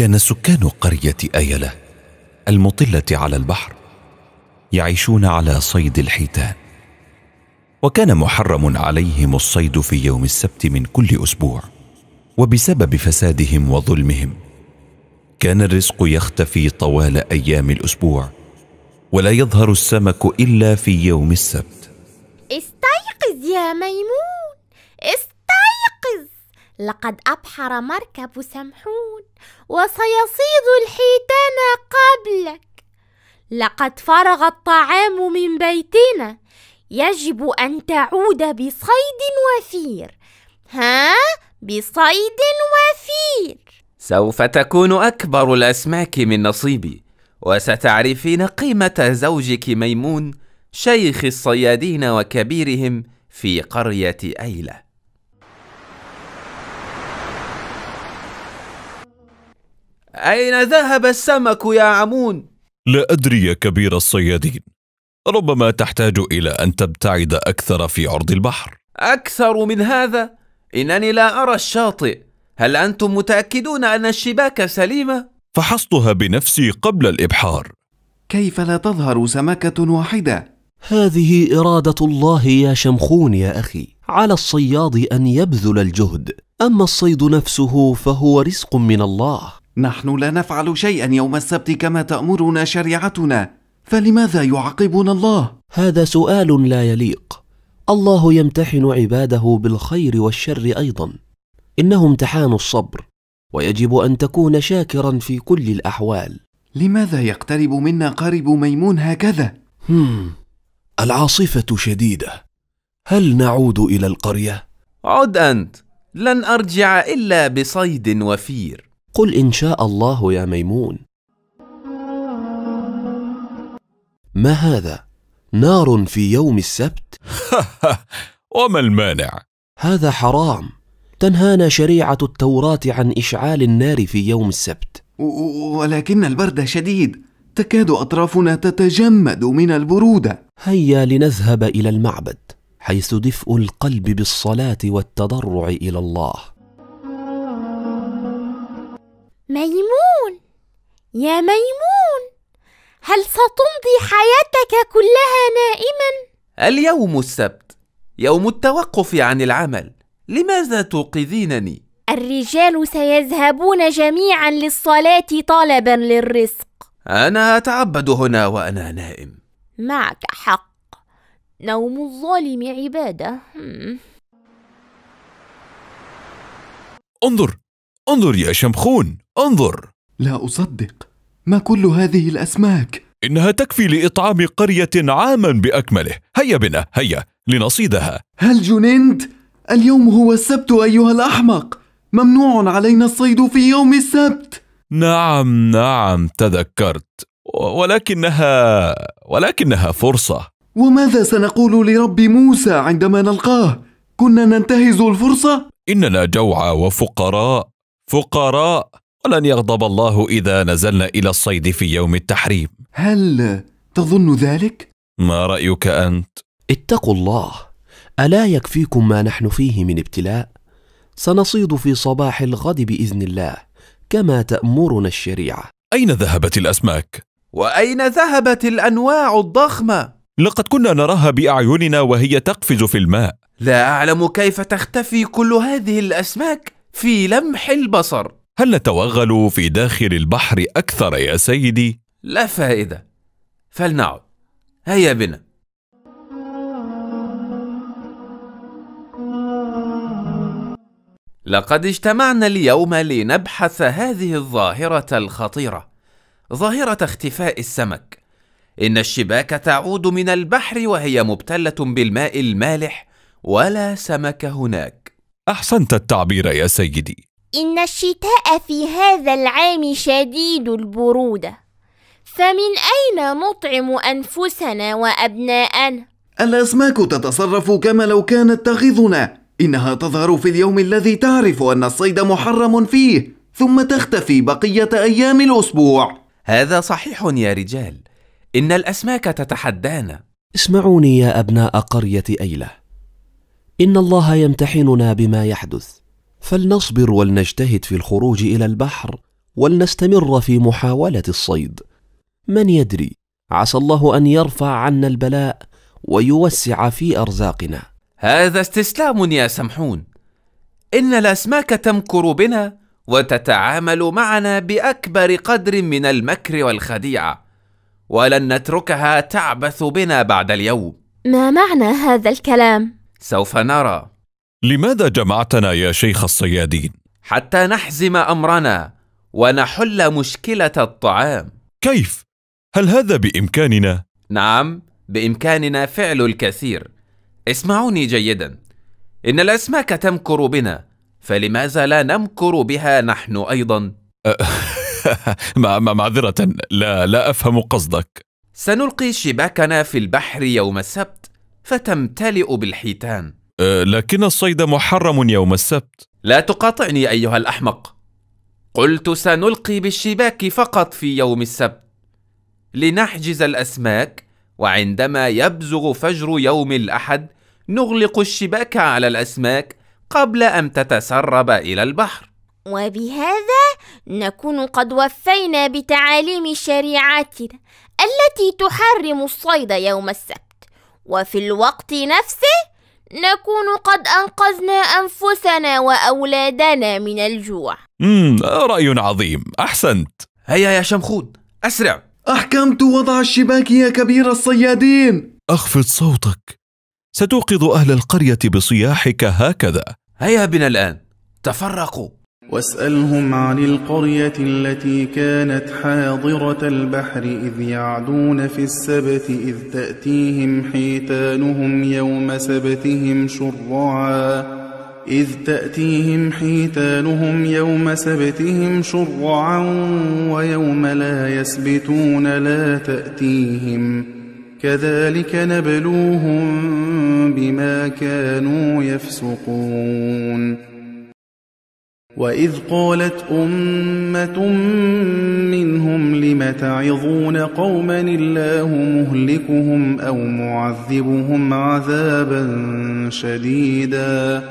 كان سكان قرية أيلة المطلة على البحر يعيشون على صيد الحيتان وكان محرم عليهم الصيد في يوم السبت من كل أسبوع وبسبب فسادهم وظلمهم كان الرزق يختفي طوال أيام الأسبوع ولا يظهر السمك إلا في يوم السبت استيقظ يا ميمون استيقظ لقد أبحر مركب سمحون وسيصيد الحيتان قبلك لقد فرغ الطعام من بيتنا يجب أن تعود بصيد وفير ها بصيد وفير سوف تكون أكبر الأسماك من نصيبي وستعرفين قيمة زوجك ميمون شيخ الصيادين وكبيرهم في قرية أيلة أين ذهب السمك يا عمون؟ لا أدري يا كبير الصيادين ربما تحتاج إلى أن تبتعد أكثر في عرض البحر أكثر من هذا؟ إنني لا أرى الشاطئ هل أنتم متأكدون أن الشباك سليمة؟ فحصتها بنفسي قبل الإبحار كيف لا تظهر سمكة واحدة؟ هذه إرادة الله يا شمخون يا أخي على الصياد أن يبذل الجهد أما الصيد نفسه فهو رزق من الله نحن لا نفعل شيئا يوم السبت كما تأمرنا شريعتنا فلماذا يعاقبنا الله؟ هذا سؤال لا يليق الله يمتحن عباده بالخير والشر أيضا إنه امتحان الصبر ويجب أن تكون شاكرا في كل الأحوال لماذا يقترب منا قارب ميمون هكذا؟ هم. العاصفة شديدة هل نعود إلى القرية؟ عد أنت لن أرجع إلا بصيد وفير قل إن شاء الله يا ميمون ما هذا؟ نار في يوم السبت؟ وما المانع؟ هذا حرام تنهانا شريعة التوراة عن إشعال النار في يوم السبت ولكن البرد شديد تكاد أطرافنا تتجمد من البرودة هيا لنذهب إلى المعبد حيث دفء القلب بالصلاة والتضرع إلى الله ميمون يا ميمون هل ستمضي حياتك كلها نائما اليوم السبت يوم التوقف عن العمل لماذا توقظينني الرجال سيذهبون جميعا للصلاه طلبا للرزق انا اتعبد هنا وانا نائم معك حق نوم الظالم عباده انظر انظر يا شمخون انظر لا أصدق ما كل هذه الأسماك؟ إنها تكفي لإطعام قرية عاما بأكمله هيا بنا هيا لنصيدها هل جننت؟ اليوم هو السبت أيها الأحمق ممنوع علينا الصيد في يوم السبت نعم نعم تذكرت ولكنها ولكنها فرصة وماذا سنقول لرب موسى عندما نلقاه؟ كنا ننتهز الفرصة؟ إننا جوعى وفقراء فقراء ولن يغضب الله اذا نزلنا الى الصيد في يوم التحريم هل تظن ذلك ما رايك انت اتقوا الله الا يكفيكم ما نحن فيه من ابتلاء سنصيد في صباح الغد باذن الله كما تامرنا الشريعه اين ذهبت الاسماك واين ذهبت الانواع الضخمه لقد كنا نراها باعيننا وهي تقفز في الماء لا اعلم كيف تختفي كل هذه الاسماك في لمح البصر هل نتوغل في داخل البحر أكثر يا سيدي؟ لا فائدة فلنعد هيا بنا لقد اجتمعنا اليوم لنبحث هذه الظاهرة الخطيرة ظاهرة اختفاء السمك إن الشباك تعود من البحر وهي مبتلة بالماء المالح ولا سمك هناك أحسنت التعبير يا سيدي إن الشتاء في هذا العام شديد البرودة فمن أين نطعم أنفسنا وأبناءنا؟ الأسماك تتصرف كما لو كانت تغيظنا إنها تظهر في اليوم الذي تعرف أن الصيد محرم فيه ثم تختفي بقية أيام الأسبوع هذا صحيح يا رجال إن الأسماك تتحدانا اسمعوني يا أبناء قرية أيلة ان الله يمتحننا بما يحدث فلنصبر ولنجتهد في الخروج الى البحر ولنستمر في محاوله الصيد من يدري عسى الله ان يرفع عنا البلاء ويوسع في ارزاقنا هذا استسلام يا سمحون ان الاسماك تمكر بنا وتتعامل معنا باكبر قدر من المكر والخديعه ولن نتركها تعبث بنا بعد اليوم ما معنى هذا الكلام سوف نرى لماذا جمعتنا يا شيخ الصيادين حتى نحزم امرنا ونحل مشكله الطعام كيف هل هذا بامكاننا نعم بامكاننا فعل الكثير اسمعوني جيدا ان الاسماك تمكر بنا فلماذا لا نمكر بها نحن ايضا معذره لا لا افهم قصدك سنلقي شباكنا في البحر يوم السبت فتمتلئ بالحيتان أه لكن الصيد محرم يوم السبت لا تقاطعني أيها الأحمق قلت سنلقي بالشباك فقط في يوم السبت لنحجز الأسماك وعندما يبزغ فجر يوم الأحد نغلق الشباك على الأسماك قبل أن تتسرب إلى البحر وبهذا نكون قد وفينا بتعاليم شريعتنا التي تحرم الصيد يوم السبت وفي الوقت نفسه نكون قد أنقذنا أنفسنا وأولادنا من الجوع مم رأي عظيم أحسنت هيا يا شمخود أسرع أحكمت وضع الشباك يا كبير الصيادين أخفض صوتك ستوقظ أهل القرية بصياحك هكذا هيا بنا الآن تفرقوا واسألهم عن القرية التي كانت حاضرة البحر إذ يعدون في السبت إذ تأتيهم حيتانهم يوم سبتهم شرعا إذ تأتيهم حيتانهم يوم سبتهم شرعا ويوم لا يسبتون لا تأتيهم كذلك نبلوهم بما كانوا يفسقون وَإِذْ قَالَتْ أُمَّةٌ مِّنْهُمْ لِمَ تَعِظُونَ قَوْمًا اللَّهُ مُهْلِكُهُمْ أَوْ مُعَذِّبُهُمْ عَذَابًا شَدِيدًا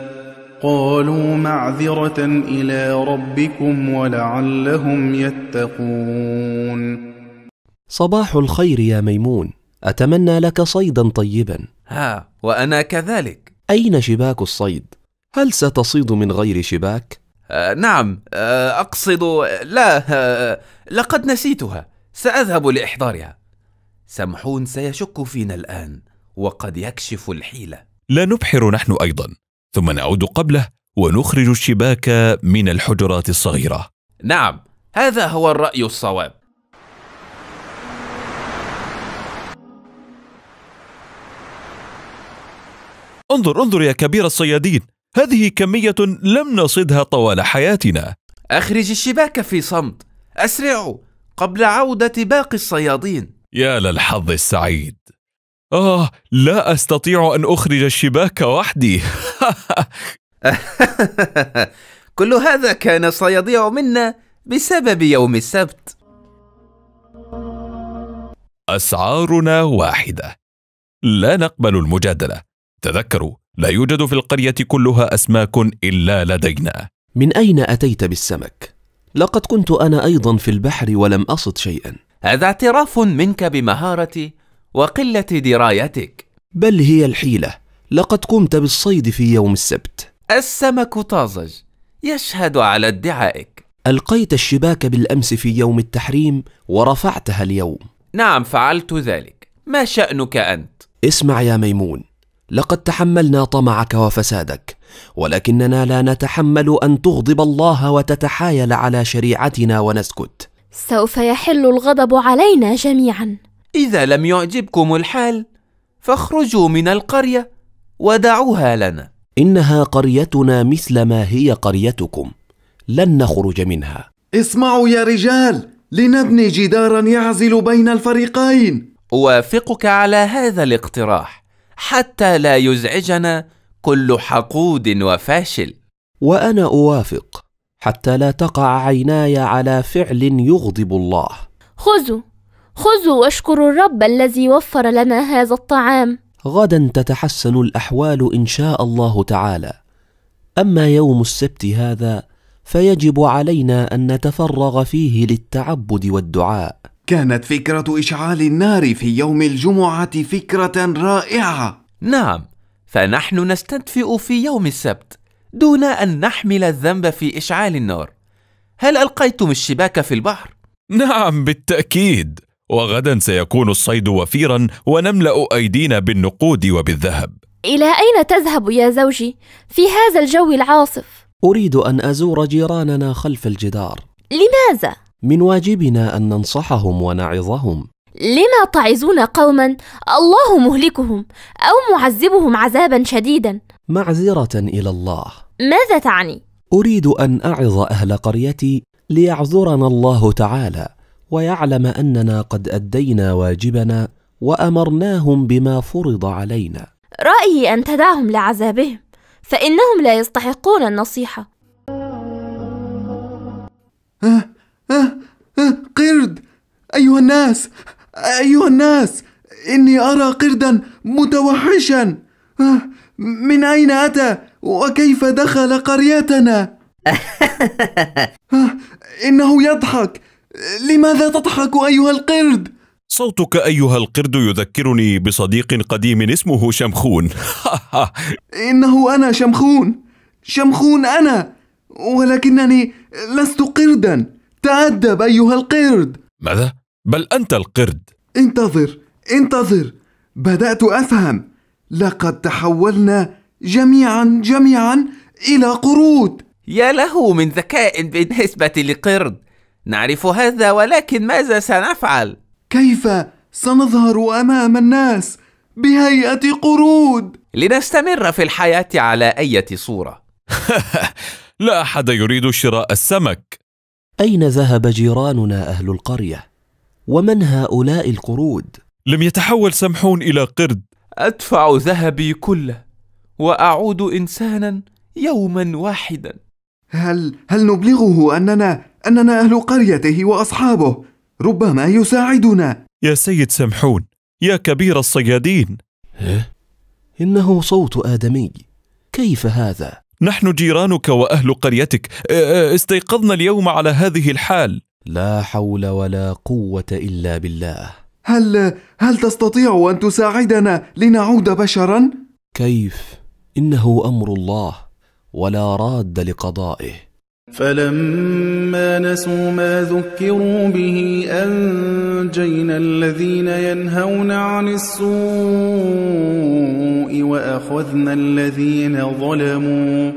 قَالُوا مَعْذِرَةً إِلَىٰ رَبِّكُمْ وَلَعَلَّهُمْ يَتَّقُونَ صباح الخير يا ميمون أتمنى لك صيدا طيبا ها وأنا كذلك أين شباك الصيد؟ هل ستصيد من غير شباك؟ آه، نعم آه، أقصد لا آه، لقد نسيتها سأذهب لإحضارها سمحون سيشك فينا الآن وقد يكشف الحيلة لا نبحر نحن أيضا ثم نعود قبله ونخرج الشباك من الحجرات الصغيرة نعم هذا هو الرأي الصواب انظر انظر يا كبير الصيادين هذه كمية لم نصدها طوال حياتنا أخرج الشباك في صمت أسرعوا قبل عودة باقي الصيادين يا للحظ السعيد آه لا أستطيع أن أخرج الشباك وحدي كل هذا كان سيضيع منا بسبب يوم السبت أسعارنا واحدة لا نقبل المجادلة تذكروا لا يوجد في القرية كلها أسماك إلا لدينا من أين أتيت بالسمك؟ لقد كنت أنا أيضا في البحر ولم أصد شيئا هذا اعتراف منك بمهارتي وقلة درايتك بل هي الحيلة لقد قمت بالصيد في يوم السبت السمك طازج يشهد على ادعائك ألقيت الشباك بالأمس في يوم التحريم ورفعتها اليوم نعم فعلت ذلك ما شأنك أنت؟ اسمع يا ميمون لقد تحملنا طمعك وفسادك ولكننا لا نتحمل ان تغضب الله وتتحايل على شريعتنا ونسكت سوف يحل الغضب علينا جميعا اذا لم يعجبكم الحال فاخرجوا من القريه ودعوها لنا انها قريتنا مثل ما هي قريتكم لن نخرج منها اسمعوا يا رجال لنبني جدارا يعزل بين الفريقين اوافقك على هذا الاقتراح حتى لا يزعجنا كل حقود وفاشل وانا اوافق حتى لا تقع عيناي على فعل يغضب الله خذوا خذوا واشكروا الرب الذي وفر لنا هذا الطعام غدا تتحسن الاحوال ان شاء الله تعالى اما يوم السبت هذا فيجب علينا ان نتفرغ فيه للتعبد والدعاء كانت فكرة إشعال النار في يوم الجمعة فكرة رائعة. نعم، فنحن نستدفئ في يوم السبت دون أن نحمل الذنب في إشعال النار. هل ألقيتم الشباك في البحر؟ نعم بالتأكيد، وغدا سيكون الصيد وفيرا ونملأ أيدينا بالنقود وبالذهب. إلى أين تذهب يا زوجي في هذا الجو العاصف؟ أريد أن أزور جيراننا خلف الجدار. لماذا؟ من واجبنا أن ننصحهم ونعظهم لما تعظون قوما الله مهلكهم أو معذبهم عذابا شديدا معذرة إلى الله ماذا تعني؟ أريد أن أعظ أهل قريتي ليعذرنا الله تعالى ويعلم أننا قد أدينا واجبنا وأمرناهم بما فرض علينا رأيي أن تدعهم لعذابهم فإنهم لا يستحقون النصيحة آه قرد أيها الناس أيها الناس إني أرى قردا متوحشا من أين أتى وكيف دخل قريتنا إنه يضحك لماذا تضحك أيها القرد؟ صوتك أيها القرد يذكرني بصديق قديم اسمه شمخون إنه أنا شمخون شمخون أنا ولكنني لست قردا تأدب أيها القرد ماذا؟ بل أنت القرد انتظر انتظر بدأت أفهم لقد تحولنا جميعا جميعا إلى قرود يا له من ذكاء بالنسبة لقرد نعرف هذا ولكن ماذا سنفعل؟ كيف سنظهر أمام الناس بهيئة قرود؟ لنستمر في الحياة على أي صورة لا أحد يريد شراء السمك اين ذهب جيراننا اهل القريه ومن هؤلاء القرود لم يتحول سمحون الى قرد ادفع ذهبي كله واعود انسانا يوما واحدا هل هل نبلغه اننا اننا اهل قريته واصحابه ربما يساعدنا يا سيد سمحون يا كبير الصيادين إيه؟ إنه صوت آدمي كيف هذا؟ نحن جيرانك واهل قريتك استيقظنا اليوم على هذه الحال لا حول ولا قوه الا بالله هل هل تستطيع ان تساعدنا لنعود بشرا كيف انه امر الله ولا راد لقضائه فلما نسوا ما ذكروا به أنجينا الذين ينهون عن السوء وأخذنا الذين ظلموا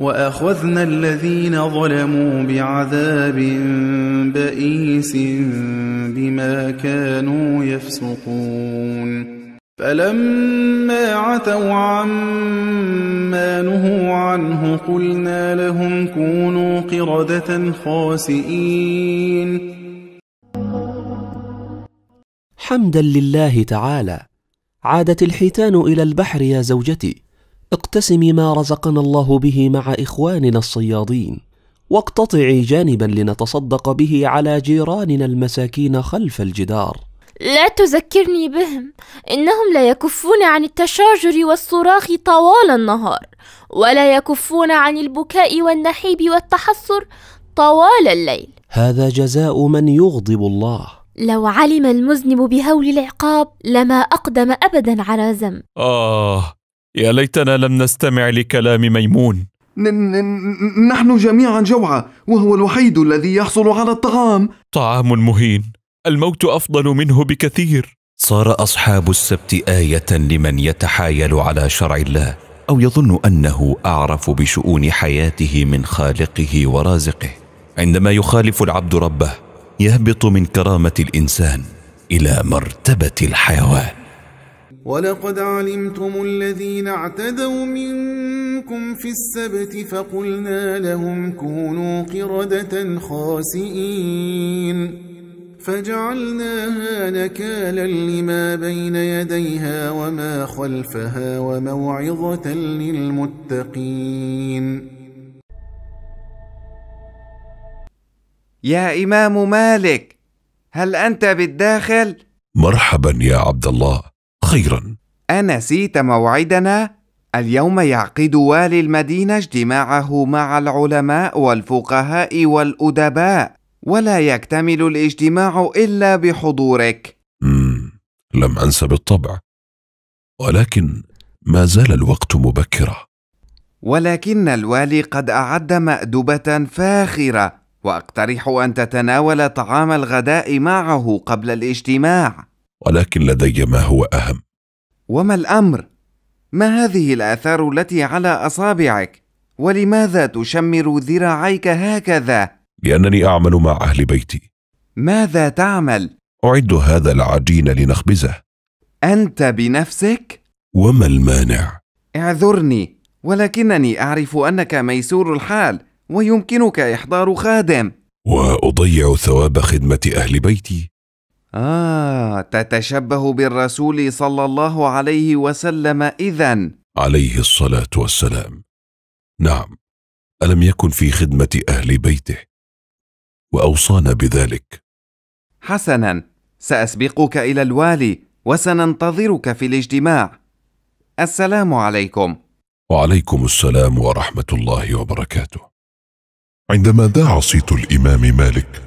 وأخذنا الذين ظلموا بعذاب بئيس بما كانوا يفسقون فلما عتوا عما نهوا عنه قلنا لهم كونوا قردة خاسئين حمدا لله تعالى عادت الحيتان إلى البحر يا زوجتي اقتسمي ما رزقنا الله به مع إخواننا الصيادين واقتطعي جانبا لنتصدق به على جيراننا المساكين خلف الجدار لا تذكرني بهم انهم لا يكفون عن التشاجر والصراخ طوال النهار ولا يكفون عن البكاء والنحيب والتحسر طوال الليل هذا جزاء من يغضب الله لو علم المذنب بهول العقاب لما أقدم أبدا على ذنب آه يا ليتنا لم نستمع لكلام ميمون نحن جميعا جوعى وهو الوحيد الذي يحصل على الطعام طعام مهين الموت افضل منه بكثير صار اصحاب السبت ايه لمن يتحايل على شرع الله او يظن انه اعرف بشؤون حياته من خالقه ورازقه عندما يخالف العبد ربه يهبط من كرامه الانسان الى مرتبه الحيوان ولقد علمتم الذين اعتدوا منكم في السبت فقلنا لهم كونوا قرده خاسئين فجعلناها نكالا لما بين يديها وما خلفها وموعظة للمتقين. يا إمام مالك، هل أنت بالداخل؟ مرحبا يا عبد الله، خيرا. أنسيت موعدنا؟ اليوم يعقد والي المدينة اجتماعه مع العلماء والفقهاء والأدباء. ولا يكتمل الاجتماع إلا بحضورك مم. لم أنس بالطبع ولكن ما زال الوقت مبكرا ولكن الوالي قد أعد مأدبة فاخرة وأقترح أن تتناول طعام الغداء معه قبل الاجتماع ولكن لدي ما هو أهم وما الأمر؟ ما هذه الآثار التي على أصابعك؟ ولماذا تشمر ذراعيك هكذا؟ لأنني أعمل مع أهل بيتي ماذا تعمل؟ أعد هذا العجين لنخبزه أنت بنفسك؟ وما المانع؟ اعذرني ولكنني أعرف أنك ميسور الحال ويمكنك إحضار خادم وأضيع ثواب خدمة أهل بيتي آه تتشبه بالرسول صلى الله عليه وسلم إذا عليه الصلاة والسلام نعم ألم يكن في خدمة أهل بيته واوصانا بذلك حسنا ساسبقك الى الوالي وسننتظرك في الاجتماع السلام عليكم وعليكم السلام ورحمه الله وبركاته عندما داع صيت الامام مالك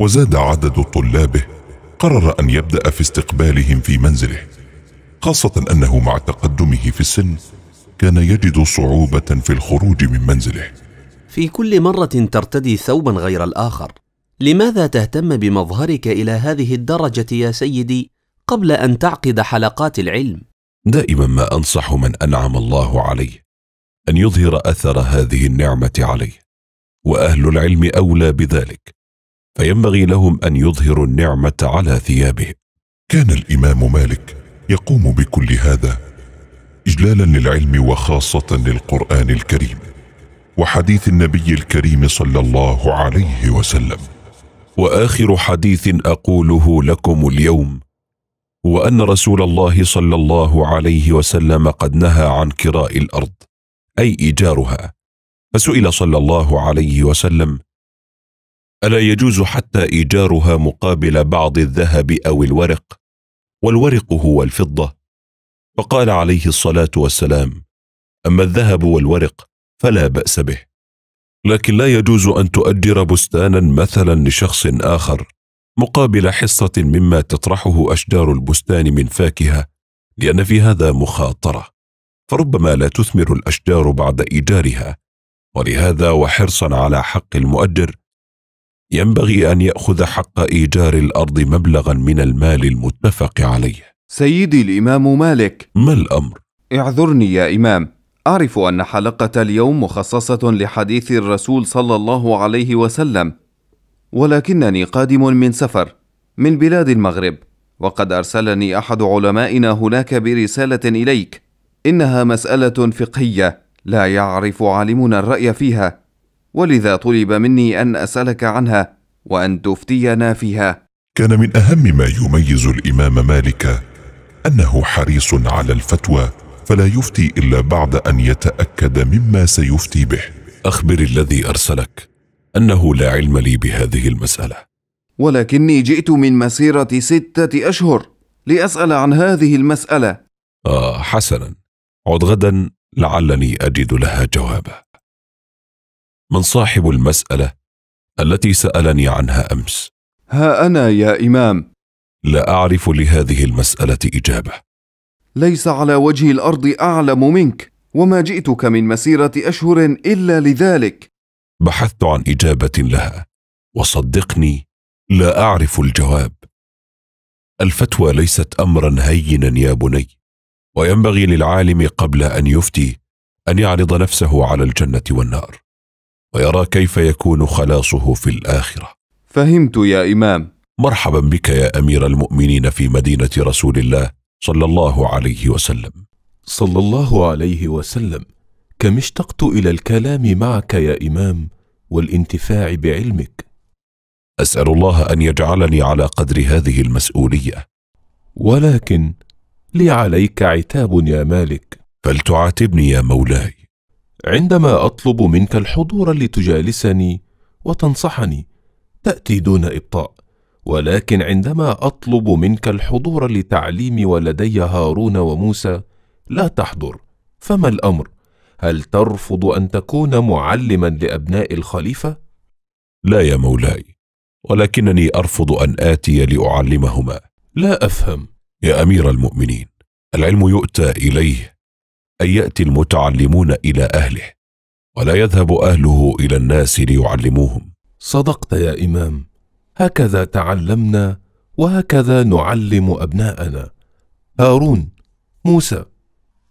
وزاد عدد طلابه قرر ان يبدا في استقبالهم في منزله خاصه انه مع تقدمه في السن كان يجد صعوبه في الخروج من منزله في كل مرة ترتدي ثوبا غير الآخر لماذا تهتم بمظهرك إلى هذه الدرجة يا سيدي قبل أن تعقد حلقات العلم؟ دائما ما أنصح من أنعم الله عليه أن يظهر أثر هذه النعمة عليه وأهل العلم أولى بذلك فينبغي لهم أن يظهروا النعمة على ثيابهم كان الإمام مالك يقوم بكل هذا إجلالا للعلم وخاصة للقرآن الكريم وحديث النبي الكريم صلى الله عليه وسلم واخر حديث اقوله لكم اليوم هو ان رسول الله صلى الله عليه وسلم قد نهى عن كراء الارض اي ايجارها فسئل صلى الله عليه وسلم الا يجوز حتى ايجارها مقابل بعض الذهب او الورق والورق هو الفضه فقال عليه الصلاه والسلام اما الذهب والورق فلا باس به لكن لا يجوز ان تؤجر بستانا مثلا لشخص اخر مقابل حصه مما تطرحه اشجار البستان من فاكهه لان في هذا مخاطره فربما لا تثمر الاشجار بعد ايجارها ولهذا وحرصا على حق المؤجر ينبغي ان ياخذ حق ايجار الارض مبلغا من المال المتفق عليه سيدي الامام مالك ما الامر اعذرني يا امام أعرف أن حلقة اليوم مخصصة لحديث الرسول صلى الله عليه وسلم، ولكنني قادم من سفر من بلاد المغرب، وقد أرسلني أحد علمائنا هناك برسالة إليك، إنها مسألة فقهية لا يعرف عالمنا الرأي فيها، ولذا طلب مني أن أسألك عنها وأن تفتينا فيها. كان من أهم ما يميز الإمام مالك أنه حريص على الفتوى فلا يفتي إلا بعد أن يتأكد مما سيفتي به أخبر الذي أرسلك أنه لا علم لي بهذه المسألة ولكني جئت من مسيرة ستة أشهر لأسأل عن هذه المسألة آه حسنا عد غدا لعلني أجد لها جوابا من صاحب المسألة التي سألني عنها أمس؟ ها أنا يا إمام لا أعرف لهذه المسألة إجابة ليس على وجه الارض اعلم منك وما جئتك من مسيره اشهر الا لذلك بحثت عن اجابه لها وصدقني لا اعرف الجواب الفتوى ليست امرا هينا يا بني وينبغي للعالم قبل ان يفتي ان يعرض نفسه على الجنه والنار ويرى كيف يكون خلاصه في الاخره فهمت يا امام مرحبا بك يا امير المؤمنين في مدينه رسول الله صلى الله عليه وسلم صلى الله عليه وسلم كم اشتقت الى الكلام معك يا امام والانتفاع بعلمك اسال الله ان يجعلني على قدر هذه المسؤوليه ولكن لي عليك عتاب يا مالك فلتعاتبني يا مولاي عندما اطلب منك الحضور لتجالسني وتنصحني تاتي دون ابطاء ولكن عندما أطلب منك الحضور لتعليم ولدي هارون وموسى لا تحضر فما الأمر؟ هل ترفض أن تكون معلما لأبناء الخليفة؟ لا يا مولاي ولكنني أرفض أن آتي لأعلمهما لا أفهم يا أمير المؤمنين العلم يؤتى إليه أن يأتي المتعلمون إلى أهله ولا يذهب أهله إلى الناس ليعلموهم صدقت يا إمام هكذا تعلمنا وهكذا نعلم أبناءنا هارون موسى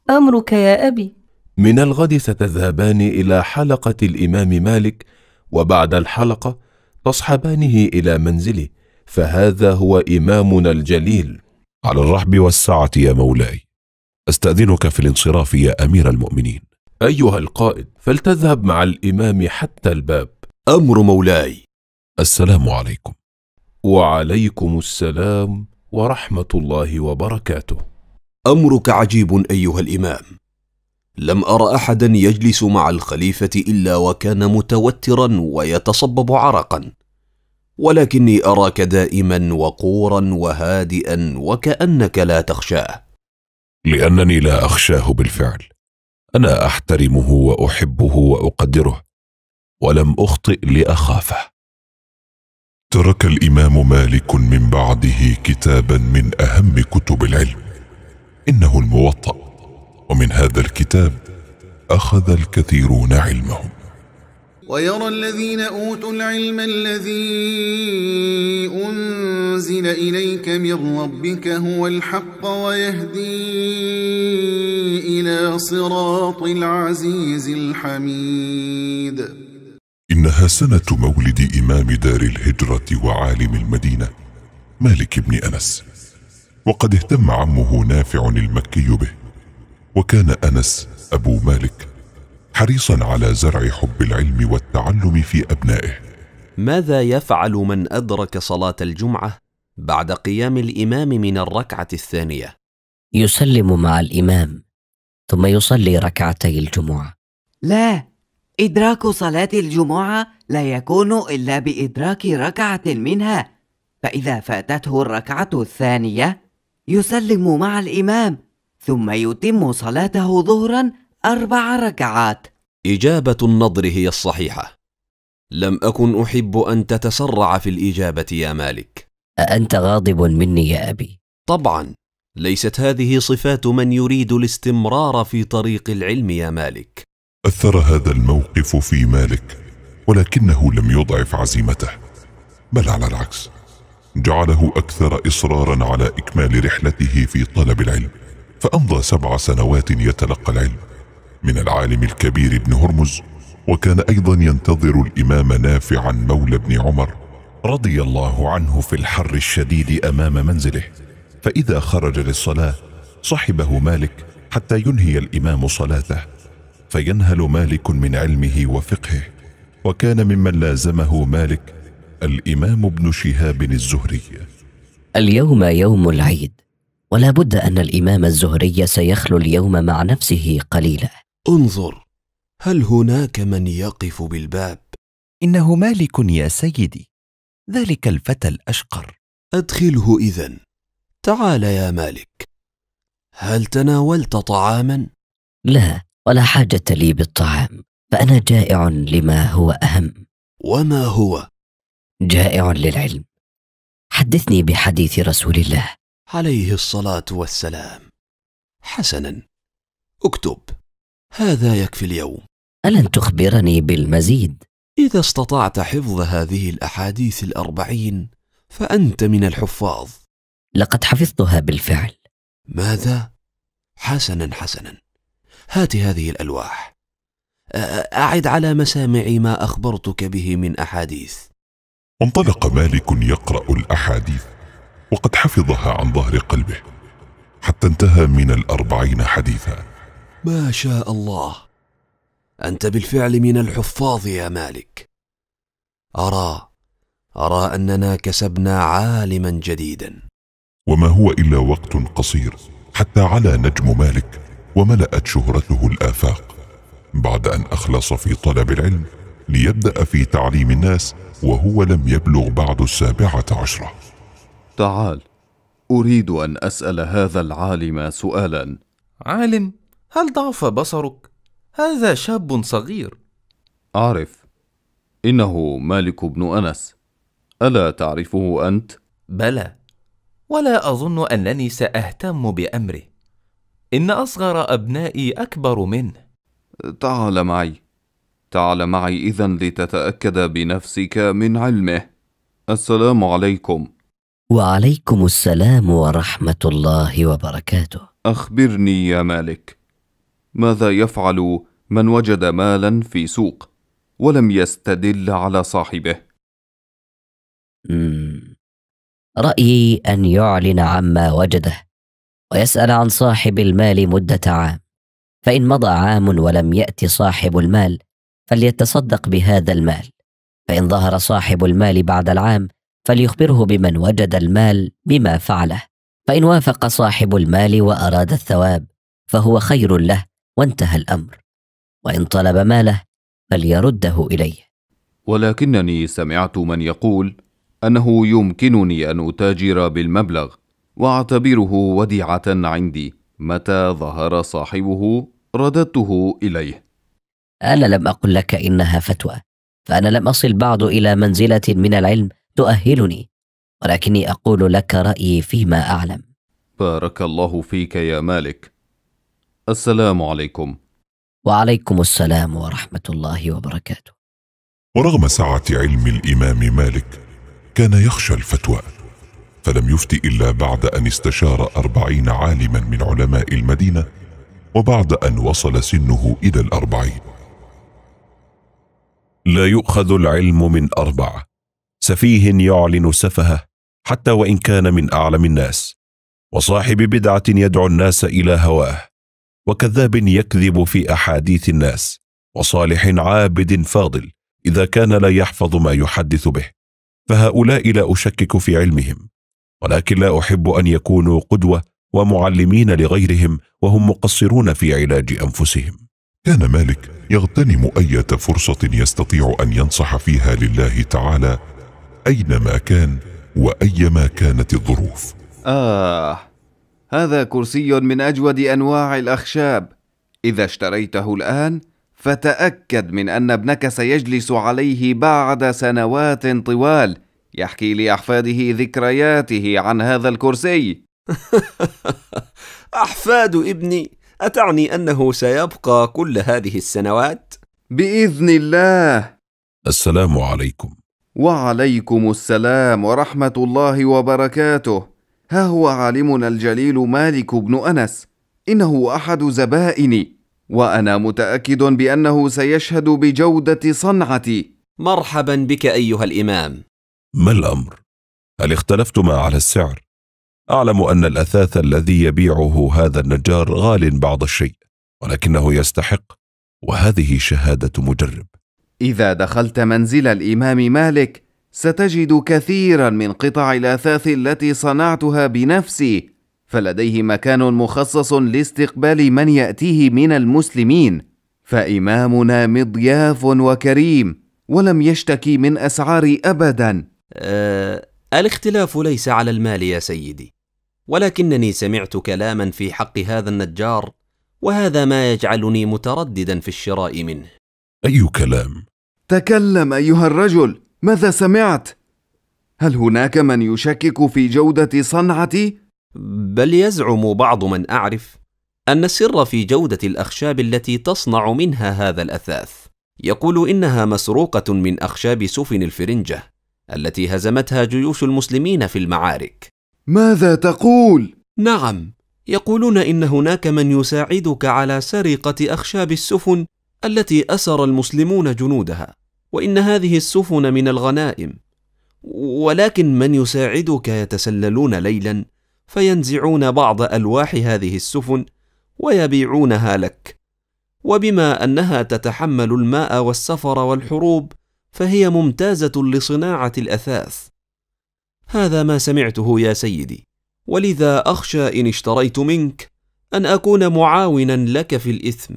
أمرك يا أبي من الغد ستذهبان إلى حلقة الإمام مالك وبعد الحلقة تصحبانه إلى منزله فهذا هو إمامنا الجليل على الرحب والسعة يا مولاي أستأذنك في الانصراف يا أمير المؤمنين أيها القائد فلتذهب مع الإمام حتى الباب أمر مولاي السلام عليكم وعليكم السلام ورحمه الله وبركاته امرك عجيب ايها الامام لم ار احدا يجلس مع الخليفه الا وكان متوترا ويتصبب عرقا ولكني اراك دائما وقورا وهادئا وكانك لا تخشاه لانني لا اخشاه بالفعل انا احترمه واحبه واقدره ولم اخطئ لاخافه ترك الامام مالك من بعده كتابا من اهم كتب العلم انه الموطا ومن هذا الكتاب اخذ الكثيرون علمهم ويرى الذين اوتوا العلم الذي انزل اليك من ربك هو الحق ويهدي الى صراط العزيز الحميد إنها سنة مولد إمام دار الهجرة وعالم المدينة مالك بن أنس وقد اهتم عمه نافع المكي به وكان أنس أبو مالك حريصا على زرع حب العلم والتعلم في أبنائه ماذا يفعل من أدرك صلاة الجمعة بعد قيام الإمام من الركعة الثانية؟ يسلم مع الإمام ثم يصلي ركعتي الجمعة لا إدراك صلاة الجمعة لا يكون إلا بإدراك ركعة منها فإذا فاتته الركعة الثانية يسلم مع الإمام ثم يتم صلاته ظهرا أربع ركعات إجابة النضر هي الصحيحة لم أكن أحب أن تتسرع في الإجابة يا مالك أأنت غاضب مني يا أبي؟ طبعا ليست هذه صفات من يريد الاستمرار في طريق العلم يا مالك أثر هذا الموقف في مالك ولكنه لم يضعف عزيمته بل على العكس جعله أكثر إصرارا على إكمال رحلته في طلب العلم فأمضى سبع سنوات يتلقى العلم من العالم الكبير ابن هرمز وكان أيضا ينتظر الإمام نافعا مولى ابن عمر رضي الله عنه في الحر الشديد أمام منزله فإذا خرج للصلاة صحبه مالك حتى ينهي الإمام صلاته فينهل مالك من علمه وفقهه وكان ممن لازمه مالك الامام ابن شهاب الزهري اليوم يوم العيد ولا بد ان الامام الزهري سيخلو اليوم مع نفسه قليلا انظر هل هناك من يقف بالباب انه مالك يا سيدي ذلك الفتى الاشقر ادخله اذا تعال يا مالك هل تناولت طعاما لا ولا حاجة لي بالطعام فأنا جائع لما هو أهم وما هو؟ جائع للعلم حدثني بحديث رسول الله عليه الصلاة والسلام حسنا اكتب هذا يكفي اليوم ألن تخبرني بالمزيد؟ إذا استطعت حفظ هذه الأحاديث الأربعين فأنت من الحفاظ لقد حفظتها بالفعل ماذا؟ حسنا حسنا هات هذه الألواح أعد على مسامعي ما أخبرتك به من أحاديث انطلق مالك يقرأ الأحاديث وقد حفظها عن ظهر قلبه حتى انتهى من الأربعين حديثا ما شاء الله أنت بالفعل من الحفاظ يا مالك أرى أرى أننا كسبنا عالما جديدا وما هو إلا وقت قصير حتى علا نجم مالك وملأت شهرته الآفاق بعد أن أخلص في طلب العلم ليبدأ في تعليم الناس وهو لم يبلغ بعد السابعة عشرة تعال أريد أن أسأل هذا العالم سؤالا عالم هل ضعف بصرك؟ هذا شاب صغير أعرف إنه مالك بن أنس ألا تعرفه أنت؟ بلى ولا أظن أنني سأهتم بأمره إن أصغر أبنائي أكبر منه. تعال معي. تعال معي إذا لتتأكد بنفسك من علمه. السلام عليكم. وعليكم السلام ورحمة الله وبركاته. أخبرني يا مالك، ماذا يفعل من وجد مالا في سوق ولم يستدل على صاحبه؟ رأيي أن يعلن عما وجده ويسأل عن صاحب المال مدة عام فإن مضى عام ولم يأت صاحب المال فليتصدق بهذا المال فإن ظهر صاحب المال بعد العام فليخبره بمن وجد المال بما فعله فإن وافق صاحب المال وأراد الثواب فهو خير له وانتهى الأمر وإن طلب ماله فليرده إليه ولكنني سمعت من يقول أنه يمكنني أن أتاجر بالمبلغ واعتبره وديعه عندي متى ظهر صاحبه رددته اليه انا لم اقل لك انها فتوى فانا لم اصل بعد الى منزله من العلم تؤهلني ولكني اقول لك رايي فيما اعلم بارك الله فيك يا مالك السلام عليكم وعليكم السلام ورحمه الله وبركاته ورغم سعه علم الامام مالك كان يخشى الفتوى فلم يفت إلا بعد أن استشار أربعين عالما من علماء المدينة وبعد أن وصل سنه إلى الأربعين لا يؤخذ العلم من أربعة سفيه يعلن سفهه حتى وإن كان من أعلم الناس وصاحب بدعة يدعو الناس إلى هواه وكذاب يكذب في أحاديث الناس وصالح عابد فاضل إذا كان لا يحفظ ما يحدث به فهؤلاء لا أشكك في علمهم ولكن لا أحب أن يكونوا قدوة ومعلمين لغيرهم وهم مقصرون في علاج أنفسهم كان مالك يغتنم أية فرصة يستطيع أن ينصح فيها لله تعالى أينما كان وأيما كانت الظروف آه هذا كرسي من أجود أنواع الأخشاب إذا اشتريته الآن فتأكد من أن ابنك سيجلس عليه بعد سنوات طوال يحكي لأحفاده ذكرياته عن هذا الكرسي أحفاد ابني أتعني أنه سيبقى كل هذه السنوات؟ بإذن الله السلام عليكم وعليكم السلام ورحمة الله وبركاته ها هو عالمنا الجليل مالك بن أنس إنه أحد زبائني وأنا متأكد بأنه سيشهد بجودة صنعتي مرحبا بك أيها الإمام ما الأمر؟ هل اختلفتما على السعر؟ أعلم أن الأثاث الذي يبيعه هذا النجار غال بعض الشيء ولكنه يستحق وهذه شهادة مجرب إذا دخلت منزل الإمام مالك ستجد كثيرا من قطع الأثاث التي صنعتها بنفسي فلديه مكان مخصص لاستقبال من يأتيه من المسلمين فإمامنا مضياف وكريم ولم يشتكي من أسعار أبداً آه الاختلاف ليس على المال يا سيدي ولكنني سمعت كلاما في حق هذا النجار وهذا ما يجعلني مترددا في الشراء منه اي كلام تكلم ايها الرجل ماذا سمعت هل هناك من يشكك في جوده صنعتي بل يزعم بعض من اعرف ان السر في جوده الاخشاب التي تصنع منها هذا الاثاث يقول انها مسروقه من اخشاب سفن الفرنجه التي هزمتها جيوش المسلمين في المعارك ماذا تقول نعم يقولون ان هناك من يساعدك على سرقه اخشاب السفن التي اسر المسلمون جنودها وان هذه السفن من الغنائم ولكن من يساعدك يتسللون ليلا فينزعون بعض الواح هذه السفن ويبيعونها لك وبما انها تتحمل الماء والسفر والحروب فهي ممتازة لصناعة الأثاث. هذا ما سمعته يا سيدي، ولذا أخشى إن اشتريت منك أن أكون معاونا لك في الإثم.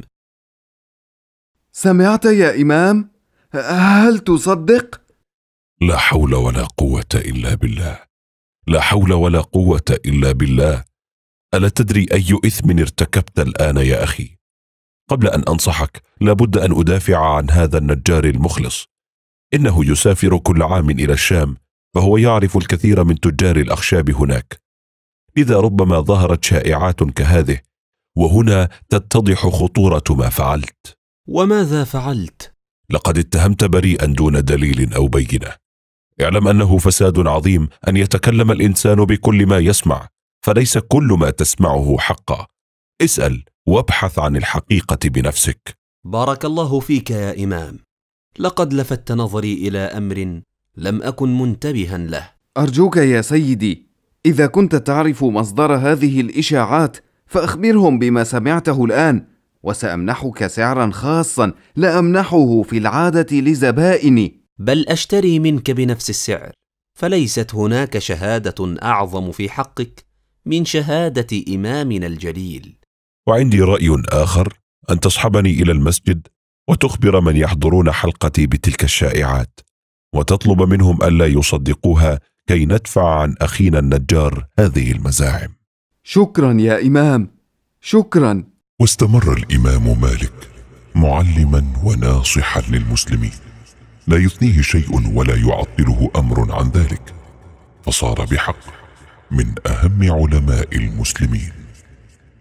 سمعت يا إمام؟ هل تصدق؟ لا حول ولا قوة إلا بالله. لا حول ولا قوة إلا بالله. ألا تدري أي إثم ارتكبت الآن يا أخي؟ قبل أن أنصحك لابد أن أدافع عن هذا النجار المخلص إنه يسافر كل عام إلى الشام فهو يعرف الكثير من تجار الأخشاب هناك لذا ربما ظهرت شائعات كهذه وهنا تتضح خطورة ما فعلت وماذا فعلت؟ لقد اتهمت بريئا دون دليل أو بينة اعلم أنه فساد عظيم أن يتكلم الإنسان بكل ما يسمع فليس كل ما تسمعه حقا اسأل وابحث عن الحقيقة بنفسك بارك الله فيك يا إمام لقد لفت نظري الى امر لم اكن منتبها له ارجوك يا سيدي اذا كنت تعرف مصدر هذه الاشاعات فاخبرهم بما سمعته الان وسامنحك سعرا خاصا لا امنحه في العاده لزبائني بل اشتري منك بنفس السعر فليست هناك شهاده اعظم في حقك من شهاده امامنا الجليل وعندي راي اخر ان تصحبني الى المسجد وتخبر من يحضرون حلقتي بتلك الشائعات وتطلب منهم الا يصدقوها كي ندفع عن اخينا النجار هذه المزاعم شكرا يا امام شكرا واستمر الامام مالك معلما وناصحا للمسلمين لا يثنيه شيء ولا يعطله امر عن ذلك فصار بحق من اهم علماء المسلمين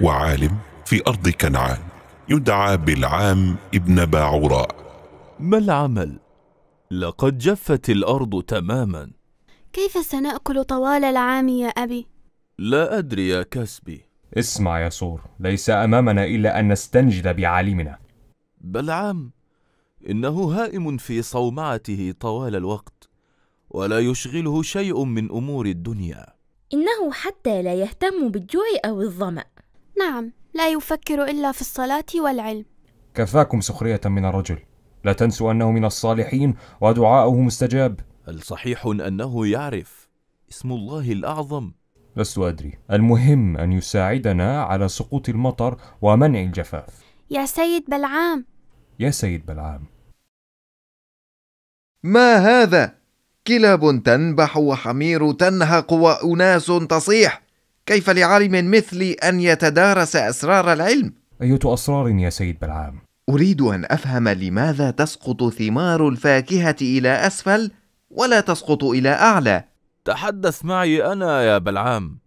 وعالم في أرض كنعان يدعى بالعام ابن باعوراء ما العمل؟ لقد جفت الأرض تماما كيف سنأكل طوال العام يا أبي؟ لا أدري يا كسبي اسمع يا سور ليس أمامنا إلا أن نستنجد بعالمنا بلعام إنه هائم في صومعته طوال الوقت ولا يشغله شيء من أمور الدنيا إنه حتى لا يهتم بالجوع أو الظمأ نعم لا يفكر إلا في الصلاة والعلم كفاكم سخرية من الرجل لا تنسوا أنه من الصالحين ودعاؤه مستجاب الصحيح أنه يعرف اسم الله الأعظم لست أدري المهم أن يساعدنا على سقوط المطر ومنع الجفاف يا سيد بلعام يا سيد بلعام ما هذا؟ كلاب تنبح وحمير تنهق وأناس تصيح كيف لعالم مثلي أن يتدارس أسرار العلم؟ أية أسرار يا سيد بلعام؟ أريد أن أفهم لماذا تسقط ثمار الفاكهة إلى أسفل ولا تسقط إلى أعلى تحدث معي أنا يا بلعام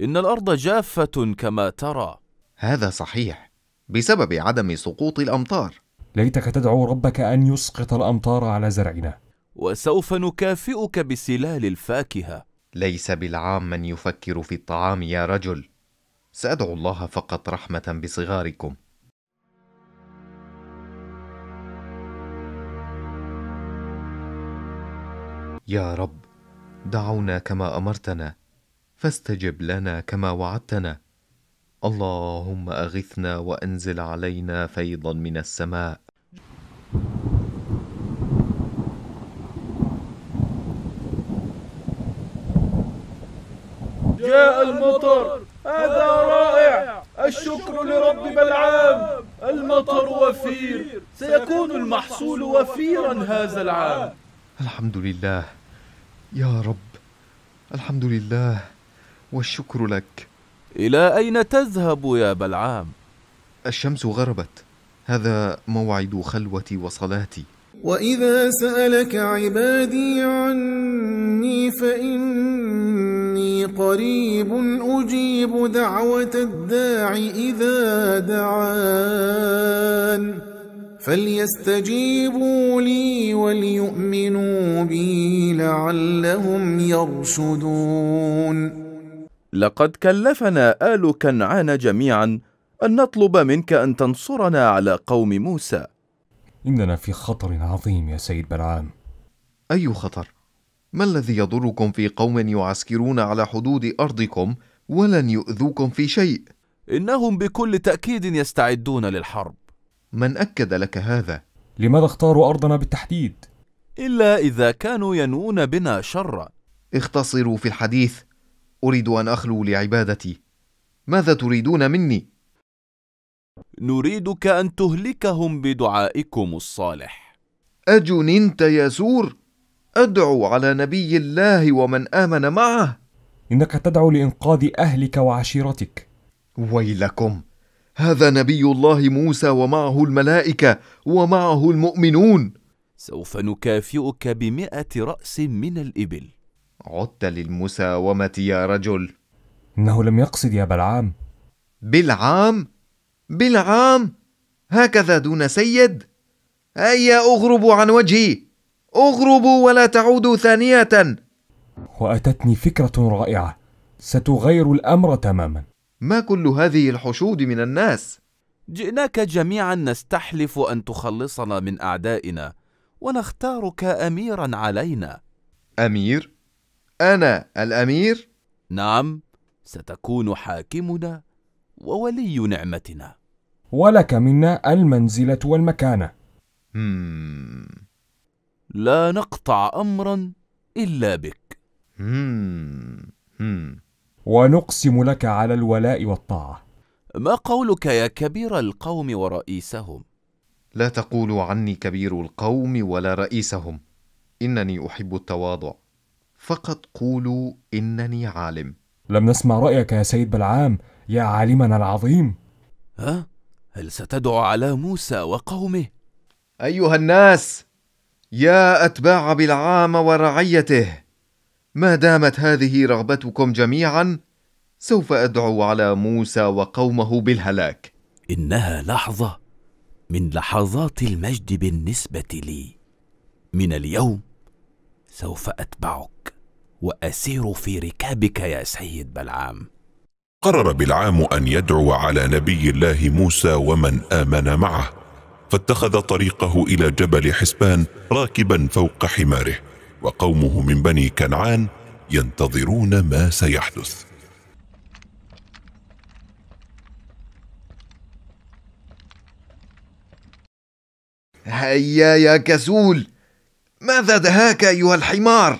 إن الأرض جافة كما ترى هذا صحيح بسبب عدم سقوط الأمطار ليتك تدعو ربك أن يسقط الأمطار على زرعنا وسوف نكافئك بسلال الفاكهة ليس بالعام من يفكر في الطعام يا رجل سادعو الله فقط رحمه بصغاركم يا رب دعونا كما امرتنا فاستجب لنا كما وعدتنا اللهم اغثنا وانزل علينا فيضا من السماء جاء المطر هذا رائع الشكر لرب بلعام المطر وفير سيكون المحصول وفيرا هذا العام الحمد لله يا رب الحمد لله والشكر لك إلى أين تذهب يا بلعام؟ الشمس غربت هذا موعد خلوتي وصلاتي وإذا سألك عبادي عني قريب أجيب دعوة الداع إذا دعان فليستجيبوا لي وليؤمنوا بي لعلهم يرشدون لقد كلفنا آل كنعان جميعا أن نطلب منك أن تنصرنا على قوم موسى إننا في خطر عظيم يا سيد بلعام أي خطر؟ ما الذي يضركم في قوم يعسكرون على حدود أرضكم ولن يؤذوكم في شيء إنهم بكل تأكيد يستعدون للحرب من أكد لك هذا؟ لماذا اختاروا أرضنا بالتحديد؟ إلا إذا كانوا ينوون بنا شرا اختصروا في الحديث أريد أن أخلو لعبادتي ماذا تريدون مني؟ نريدك أن تهلكهم بدعائكم الصالح أجننت يا سور؟ أدعو على نبي الله ومن آمن معه إنك تدعو لإنقاذ أهلك وعشيرتك ويلكم هذا نبي الله موسى ومعه الملائكة ومعه المؤمنون سوف نكافئك بمئة رأس من الإبل عدت للمساومة يا رجل إنه لم يقصد يا بلعام بلعام؟ بلعام؟ هكذا دون سيد؟ هيا أغرب عن وجهي اغربوا ولا تعودوا ثانية وأتتني فكرة رائعة ستغير الأمر تماما ما كل هذه الحشود من الناس؟ جئناك جميعا نستحلف أن تخلصنا من أعدائنا ونختارك أميرا علينا أمير؟ أنا الأمير؟ نعم ستكون حاكمنا وولي نعمتنا ولك منا المنزلة والمكانة لا نقطع أمرا إلا بك ونقسم لك على الولاء والطاعة ما قولك يا كبير القوم ورئيسهم لا تقولوا عني كبير القوم ولا رئيسهم إنني أحب التواضع فقط قولوا إنني عالم لم نسمع رأيك يا سيد بلعام يا عالمنا العظيم ها؟ هل ستدعو على موسى وقومه؟ أيها الناس يا أتباع بلعام ورعيته ما دامت هذه رغبتكم جميعا سوف أدعو على موسى وقومه بالهلاك إنها لحظة من لحظات المجد بالنسبة لي من اليوم سوف أتبعك وأسير في ركابك يا سيد بلعام قرر بلعام أن يدعو على نبي الله موسى ومن آمن معه فاتخذ طريقه إلى جبل حسبان راكبا فوق حماره وقومه من بني كنعان ينتظرون ما سيحدث هيا يا كسول ماذا دهاك أيها الحمار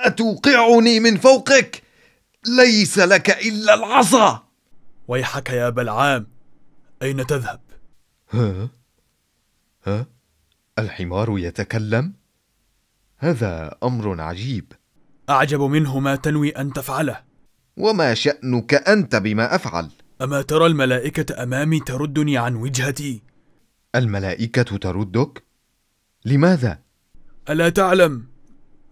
أتوقعني من فوقك ليس لك إلا العصا ويحك يا بلعام أين تذهب؟ ها؟ ها؟ الحمار يتكلم؟ هذا أمر عجيب أعجب منه ما تنوي أن تفعله وما شأنك أنت بما أفعل؟ أما ترى الملائكة أمامي تردني عن وجهتي؟ الملائكة تردك؟ لماذا؟ ألا تعلم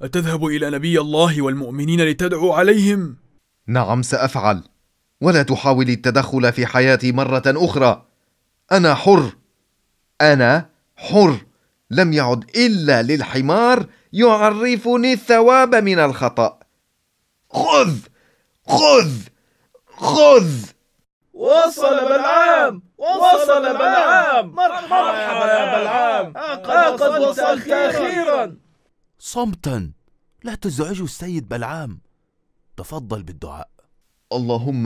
أتذهب إلى نبي الله والمؤمنين لتدعو عليهم؟ نعم سأفعل ولا تحاولي التدخل في حياتي مرة أخرى أنا حر أنا حر لم يعد إلا للحمار يعرفني الثواب من الخطأ خذ خذ خذ وصل بلعام وصل بلعام مرحبا, مرحبا يا بلعام لقد آه، آه، وصلت أخيرا صمتا لا تزعجوا السيد بلعام تفضل بالدعاء اللهم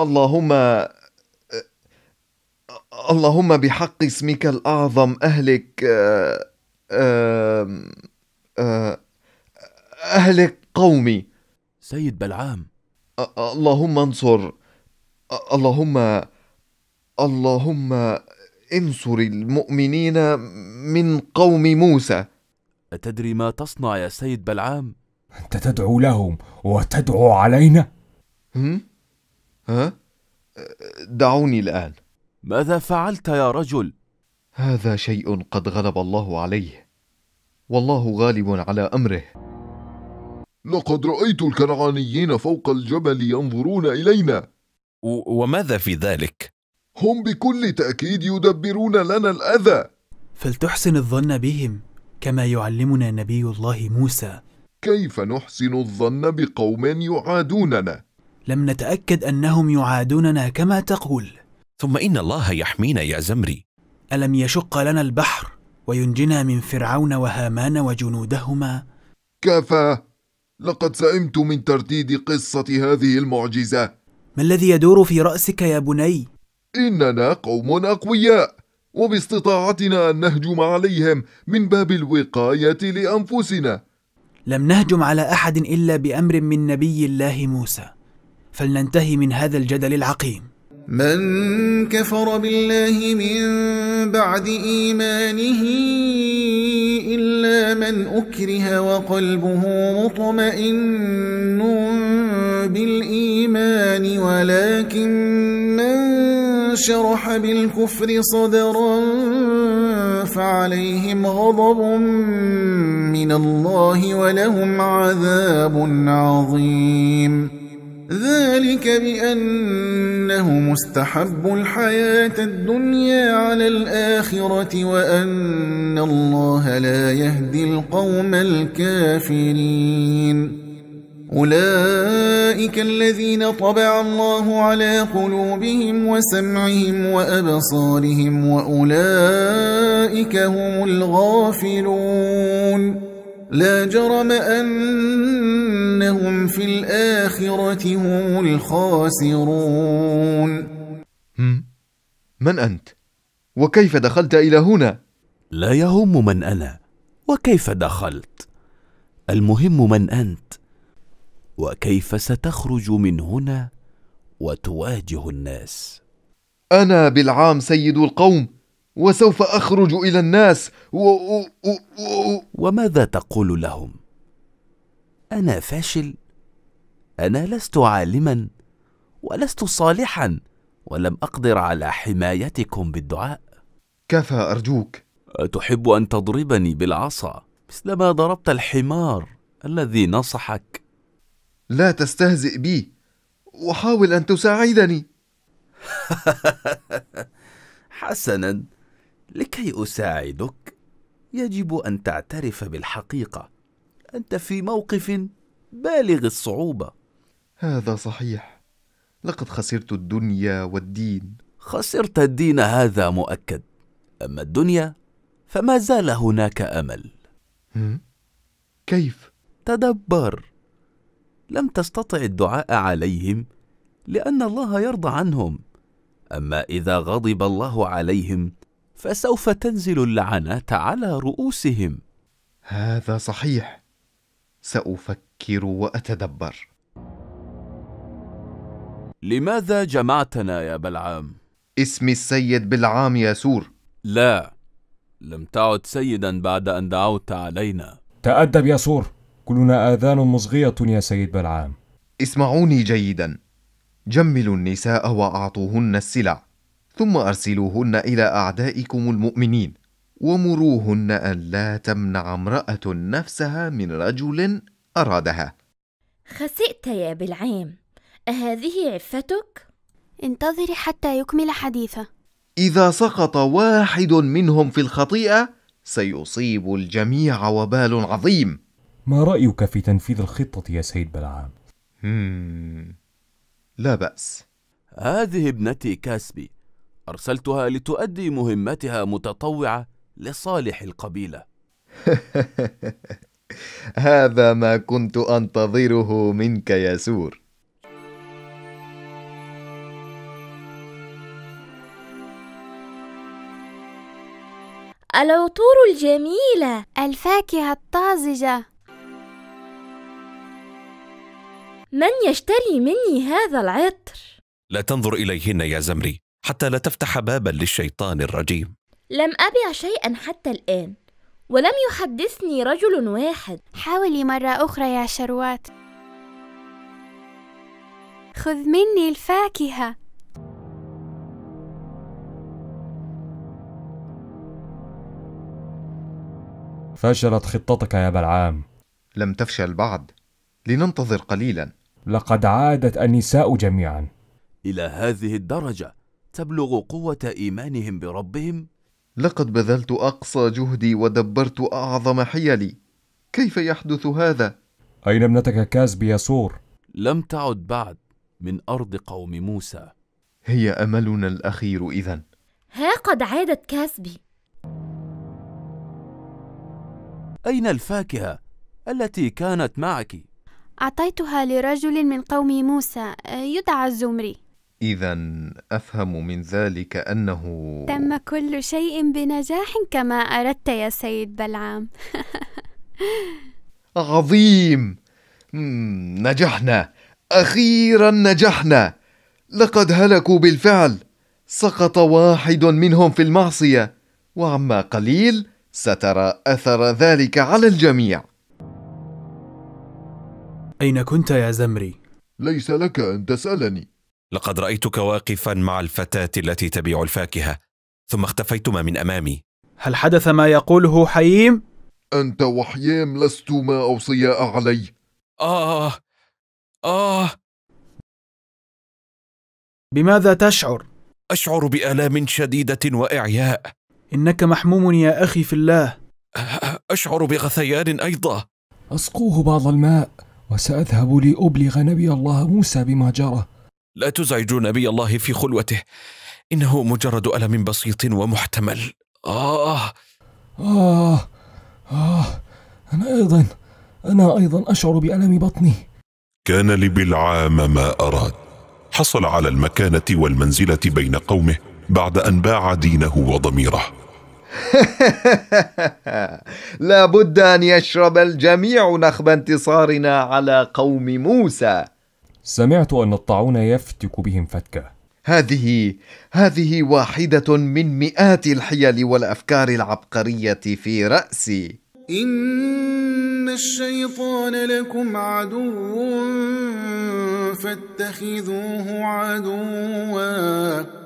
اللهم اللهم بحق اسمك الأعظم أهلك أهلك قومي سيد بلعام اللهم انصر اللهم اللهم انصر المؤمنين من قوم موسى أتدري ما تصنع يا سيد بلعام؟ أنت تدعو لهم وتدعو علينا؟ هم؟ ها؟ دعوني الآن ماذا فعلت يا رجل؟ هذا شيء قد غلب الله عليه والله غالب على أمره لقد رأيت الكنعانيين فوق الجبل ينظرون إلينا وماذا في ذلك؟ هم بكل تأكيد يدبرون لنا الأذى فلتحسن الظن بهم كما يعلمنا نبي الله موسى كيف نحسن الظن بقوم يعادوننا لم نتاكد انهم يعادوننا كما تقول ثم ان الله يحمينا يا زمري الم يشق لنا البحر وينجنا من فرعون وهامان وجنودهما كفى لقد سئمت من ترتيد قصه هذه المعجزه ما الذي يدور في راسك يا بني اننا قوم اقوياء وباستطاعتنا ان نهجم عليهم من باب الوقايه لانفسنا لم نهجم على احد الا بامر من نبي الله موسى فلننتهي من هذا الجدل العقيم من كفر بالله من بعد ايمانه الا من اكره وقلبه مطمئن بالايمان ولكن من شرح بالكفر صدرا فعليهم غضب من الله ولهم عذاب عظيم ذلك بأنه مستحب الحياة الدنيا على الآخرة وأن الله لا يهدي القوم الكافرين أولئك الذين طبع الله على قلوبهم وسمعهم وأبصارهم وأولئك هم الغافلون لا جرم أنهم في الآخرة هم الخاسرون من أنت؟ وكيف دخلت إلى هنا؟ لا يهم من أنا وكيف دخلت المهم من أنت وكيف ستخرج من هنا وتواجه الناس انا بالعام سيد القوم وسوف اخرج الى الناس و... و... و... وماذا تقول لهم انا فاشل انا لست عالما ولست صالحا ولم اقدر على حمايتكم بالدعاء كفى ارجوك اتحب ان تضربني بالعصا مثلما ضربت الحمار الذي نصحك لا تستهزئ بي وحاول أن تساعدني حسنا لكي أساعدك يجب أن تعترف بالحقيقة أنت في موقف بالغ الصعوبة هذا صحيح لقد خسرت الدنيا والدين خسرت الدين هذا مؤكد أما الدنيا فما زال هناك أمل كيف؟ تدبر لم تستطع الدعاء عليهم لان الله يرضى عنهم اما اذا غضب الله عليهم فسوف تنزل اللعنات على رؤوسهم هذا صحيح سافكر واتدبر لماذا جمعتنا يا بلعام اسمي السيد بلعام يا سور لا لم تعد سيدا بعد ان دعوت علينا تادب يا سور كلنا آذان مصغية يا سيد بلعام اسمعوني جيدا جملوا النساء وأعطوهن السلع ثم أرسلوهن إلى أعدائكم المؤمنين ومروهن أن لا تمنع امرأة نفسها من رجل أرادها خسئت يا بلعام أهذه عفتك؟ انتظري حتى يكمل حديثه إذا سقط واحد منهم في الخطيئة سيصيب الجميع وبال عظيم ما رأيك في تنفيذ الخطة يا سيد بلعام؟ لا بأس هذه ابنتي كاسبي أرسلتها لتؤدي مهمتها متطوعة لصالح القبيلة هذا ما كنت أنتظره منك يا سور العطور الجميلة الفاكهة الطازجة من يشتري مني هذا العطر لا تنظر اليهن يا زمري حتى لا تفتح بابا للشيطان الرجيم لم ابع شيئا حتى الان ولم يحدثني رجل واحد حاولي مره اخرى يا شروات خذ مني الفاكهه فشلت خطتك يا بلعام لم تفشل بعد لننتظر قليلا لقد عادت النساء جميعا الى هذه الدرجه تبلغ قوه ايمانهم بربهم لقد بذلت اقصى جهدي ودبرت اعظم حيلي كيف يحدث هذا اين ابنتك كاز سور لم تعد بعد من ارض قوم موسى هي املنا الاخير اذا ها قد عادت كاسبي اين الفاكهه التي كانت معك أعطيتها لرجل من قوم موسى يدعى الزمري إذا أفهم من ذلك أنه تم كل شيء بنجاح كما أردت يا سيد بلعام عظيم نجحنا أخيرا نجحنا لقد هلكوا بالفعل سقط واحد منهم في المعصية وعما قليل سترى أثر ذلك على الجميع أين كنت يا زمري؟ ليس لك أن تسألني لقد رأيتك واقفا مع الفتاة التي تبيع الفاكهة ثم اختفيتما من أمامي هل حدث ما يقوله حييم؟ أنت وحييم لستما أوصياء علي آه آه بماذا تشعر؟ أشعر بآلام شديدة وإعياء إنك محموم يا أخي في الله أشعر بغثيان أيضا أسقوه بعض الماء وسأذهب لأبلغ نبي الله موسى بما جرى لا تزعجوا نبي الله في خلوته إنه مجرد ألم بسيط ومحتمل آه آه آه أنا أيضا أنا أيضا أشعر بألم بطني كان لبلعام ما أراد حصل على المكانة والمنزلة بين قومه بعد أن باع دينه وضميره لابد أن يشرب الجميع نخب انتصارنا على قوم موسى سمعت أن الطاعون يفتك بهم فتكه هذه هذه واحدة من مئات الحيل والأفكار العبقرية في رأسي إن الشيطان لكم عدو فاتخذوه عدواً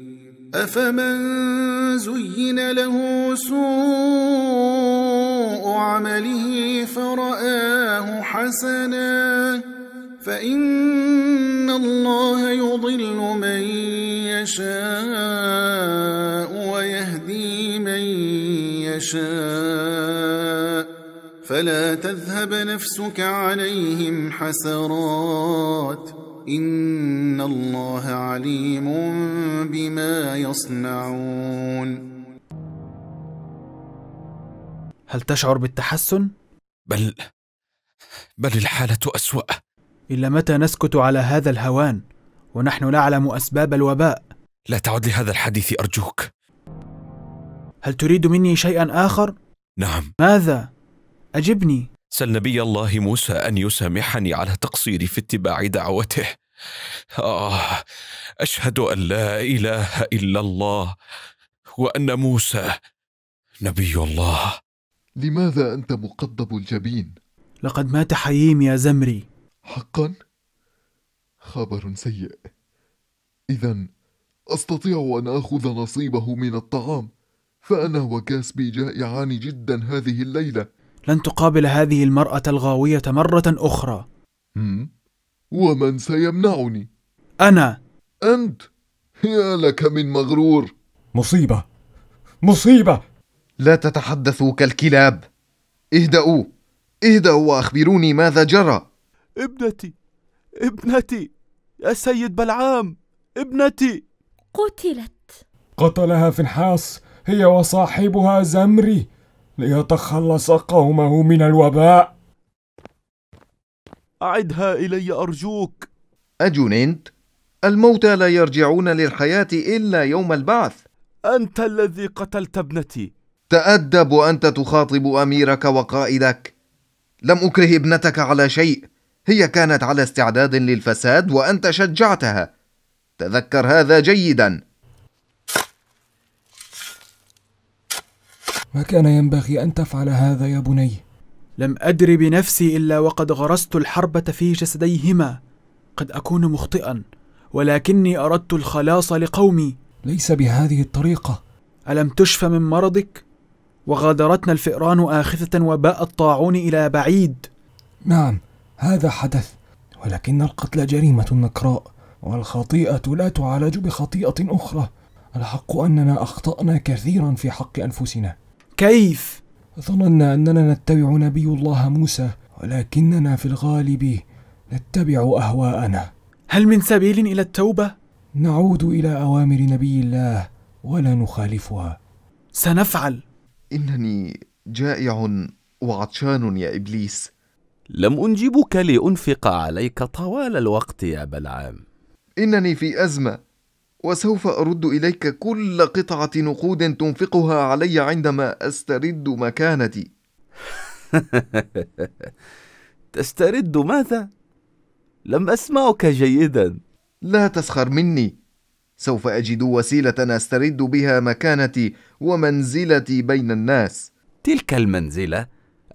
أفمن زين له سوء عمله فرآه حسنا فإن الله يضل من يشاء ويهدي من يشاء فلا تذهب نفسك عليهم حسرات ۖ إن الله عليم بما يصنعون هل تشعر بالتحسن؟ بل بل الحالة أسوأ إلا متى نسكت على هذا الهوان ونحن نعلم أسباب الوباء؟ لا تعد لهذا الحديث أرجوك هل تريد مني شيئا آخر؟ نعم ماذا؟ أجبني سل نبي الله موسى أن يسامحني على تقصيري في اتباع دعوته آه أشهد أن لا إله إلا الله وأن موسى نبي الله لماذا أنت مقضب الجبين؟ لقد مات حييم يا زمري حقا؟ خبر سيء إذا أستطيع أن آخذ نصيبه من الطعام فأنا وكاسبي جائعان جدا هذه الليلة لن تقابل هذه المرأة الغاوية مرة أخرى ومن سيمنعني؟ أنا أنت يا لك من مغرور مصيبة مصيبة لا تتحدثوا كالكلاب اهدأوا اهدأوا وأخبروني ماذا جرى ابنتي ابنتي يا سيد بلعام ابنتي قتلت قتلها في هي وصاحبها زمري ليتخلص قومه من الوباء أعدها إلي أرجوك أجننت؟ الموتى لا يرجعون للحياة إلا يوم البعث أنت الذي قتلت ابنتي تأدب وأنت تخاطب أميرك وقائدك لم أكره ابنتك على شيء هي كانت على استعداد للفساد وأنت شجعتها تذكر هذا جيداً ما كان ينبغي أن تفعل هذا يا بني لم أدر بنفسي إلا وقد غرست الحربة في جسديهما قد أكون مخطئا ولكني أردت الخلاص لقومي ليس بهذه الطريقة ألم تشفى من مرضك؟ وغادرتنا الفئران آخذة وباء الطاعون إلى بعيد نعم هذا حدث ولكن القتل جريمة نكراء والخطيئة لا تعالج بخطيئة أخرى الحق أننا أخطأنا كثيرا في حق أنفسنا كيف ظننا اننا نتبع نبي الله موسى ولكننا في الغالب نتبع اهواءنا هل من سبيل الى التوبه نعود الى اوامر نبي الله ولا نخالفها سنفعل انني جائع وعطشان يا ابليس لم انجبك لانفق عليك طوال الوقت يا بلعام انني في ازمه وسوف أرد إليك كل قطعة نقود تنفقها علي عندما أسترد مكانتي. تسترد ماذا؟ لم أسمعك جيدا. لا تسخر مني. سوف أجد وسيلة أسترد بها مكانتي ومنزلتي بين الناس. تلك المنزلة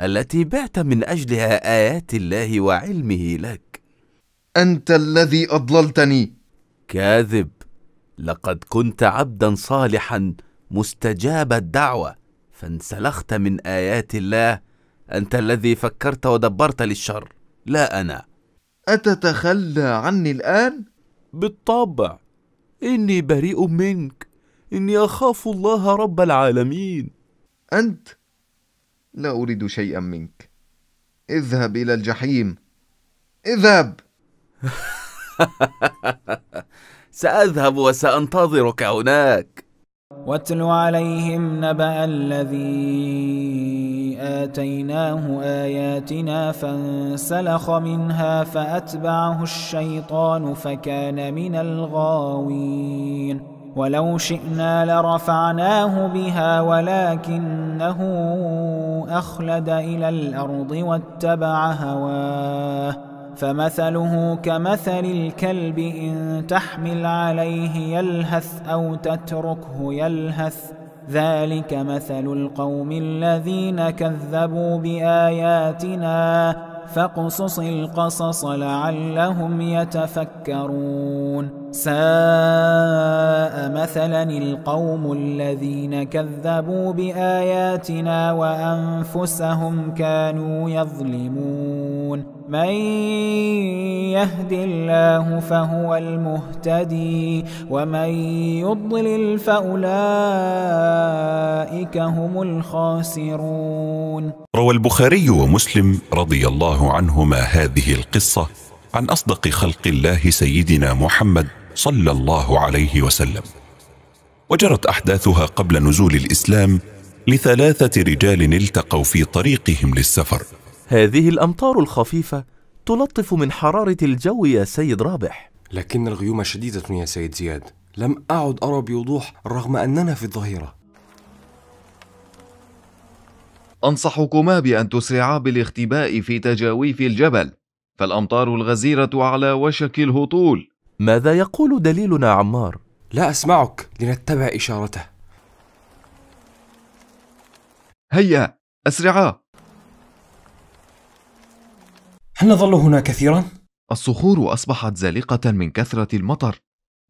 التي بعت من أجلها آيات الله وعلمه لك. أنت الذي أضللتني. كاذب. لقد كنت عبدا صالحا مستجاب الدعوه فانسلخت من ايات الله انت الذي فكرت ودبرت للشر لا انا اتتخلى عني الان بالطبع اني بريء منك اني اخاف الله رب العالمين انت لا اريد شيئا منك اذهب الى الجحيم اذهب سأذهب وسأنتظرك هناك واتل عليهم نبأ الذي آتيناه آياتنا فانسلخ منها فأتبعه الشيطان فكان من الغاوين ولو شئنا لرفعناه بها ولكنه أخلد إلى الأرض واتبع هواه فمثله كمثل الكلب إن تحمل عليه يلهث أو تتركه يلهث ذلك مثل القوم الذين كذبوا بآياتنا فاقصص القصص لعلهم يتفكرون ساء مثلا القوم الذين كذبوا باياتنا وانفسهم كانوا يظلمون من يهد الله فهو المهتدي ومن يضلل فاولئك هم الخاسرون روى البخاري ومسلم رضي الله عنهما هذه القصه عن اصدق خلق الله سيدنا محمد صلى الله عليه وسلم وجرت احداثها قبل نزول الاسلام لثلاثه رجال التقوا في طريقهم للسفر هذه الامطار الخفيفه تلطف من حراره الجو يا سيد رابح لكن الغيوم شديده يا سيد زياد لم اعد ارى بوضوح رغم اننا في الظهيره انصحكما بان تسرعا بالاختباء في تجاويف الجبل فالامطار الغزيره على وشك الهطول ماذا يقول دليلنا عمار لا اسمعك لنتبع اشارته هيا اسرعا هل نظل هنا كثيرا الصخور اصبحت زالقه من كثره المطر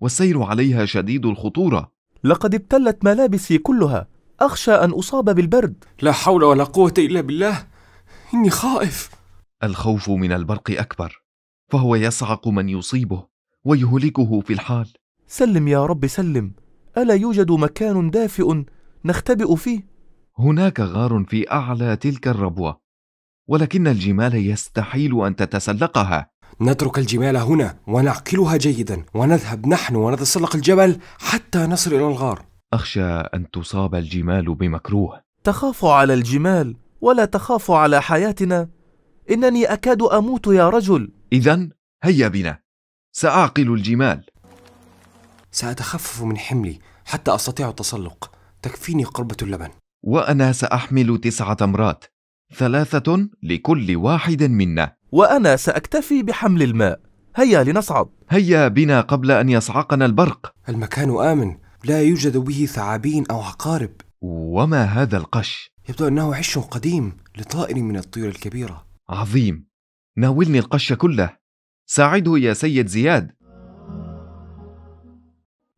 والسير عليها شديد الخطوره لقد ابتلت ملابسي كلها اخشى ان اصاب بالبرد لا حول ولا قوه الا بالله اني خائف الخوف من البرق اكبر فهو يصعق من يصيبه ويهلكه في الحال سلم يا رب سلم الا يوجد مكان دافئ نختبئ فيه هناك غار في اعلى تلك الربوه ولكن الجمال يستحيل ان تتسلقها نترك الجمال هنا ونعقلها جيدا ونذهب نحن ونتسلق الجبل حتى نصل الى الغار اخشى ان تصاب الجمال بمكروه تخاف على الجمال ولا تخاف على حياتنا انني اكاد اموت يا رجل اذا هيا بنا سأعقل الجمال سأتخفف من حملي حتى أستطيع التسلق تكفيني قربة اللبن وأنا سأحمل تسع تمرات ثلاثة لكل واحد منا وأنا سأكتفي بحمل الماء هيا لنصعد هيا بنا قبل أن يصعقنا البرق المكان آمن لا يوجد به ثعابين أو عقارب وما هذا القش؟ يبدو أنه عش قديم لطائر من الطيور الكبيرة عظيم ناولني القش كله ساعده يا سيد زياد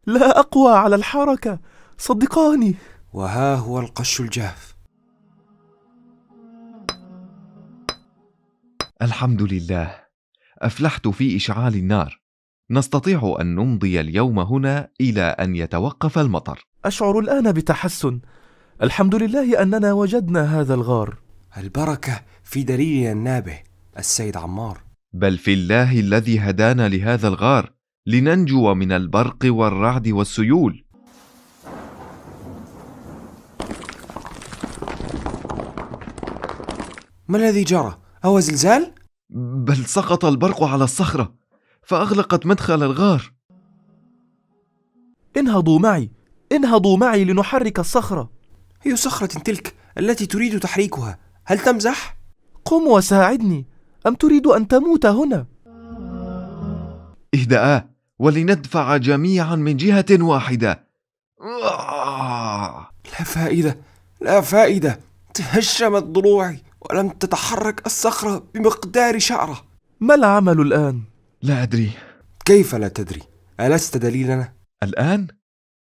لا أقوى على الحركة صدقاني وها هو القش الجاف الحمد لله أفلحت في إشعال النار نستطيع أن نمضي اليوم هنا إلى أن يتوقف المطر أشعر الآن بتحسن الحمد لله أننا وجدنا هذا الغار البركة في دليلنا النابه السيد عمار بل في الله الذي هدانا لهذا الغار لننجو من البرق والرعد والسيول ما الذي جرى هو زلزال بل سقط البرق على الصخره فاغلقت مدخل الغار انهضوا معي انهضوا معي لنحرك الصخره اي صخره تلك التي تريد تحريكها هل تمزح قم وساعدني أم تريد أن تموت هنا؟ اهدأ ولندفع جميعا من جهة واحدة لا فائدة لا فائدة تهشمت ضلوعي ولم تتحرك الصخرة بمقدار شعرة ما العمل الآن؟ لا أدري كيف لا تدري؟ ألست دليلنا؟ الآن؟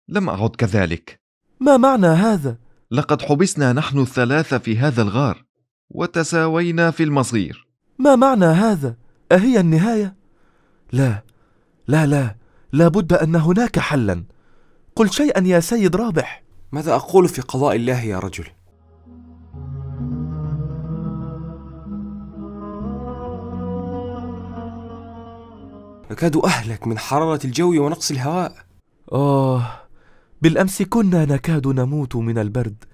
لم أعد كذلك ما معنى هذا؟ لقد حبسنا نحن الثلاثة في هذا الغار وتساوينا في المصير ما معنى هذا اهي النهايه لا لا لا لابد ان هناك حلا قل شيئا يا سيد رابح ماذا اقول في قضاء الله يا رجل أكاد أهلك من حرارة الجو ونقص الهواء آه بالأمس كنا نكاد نموت من البرد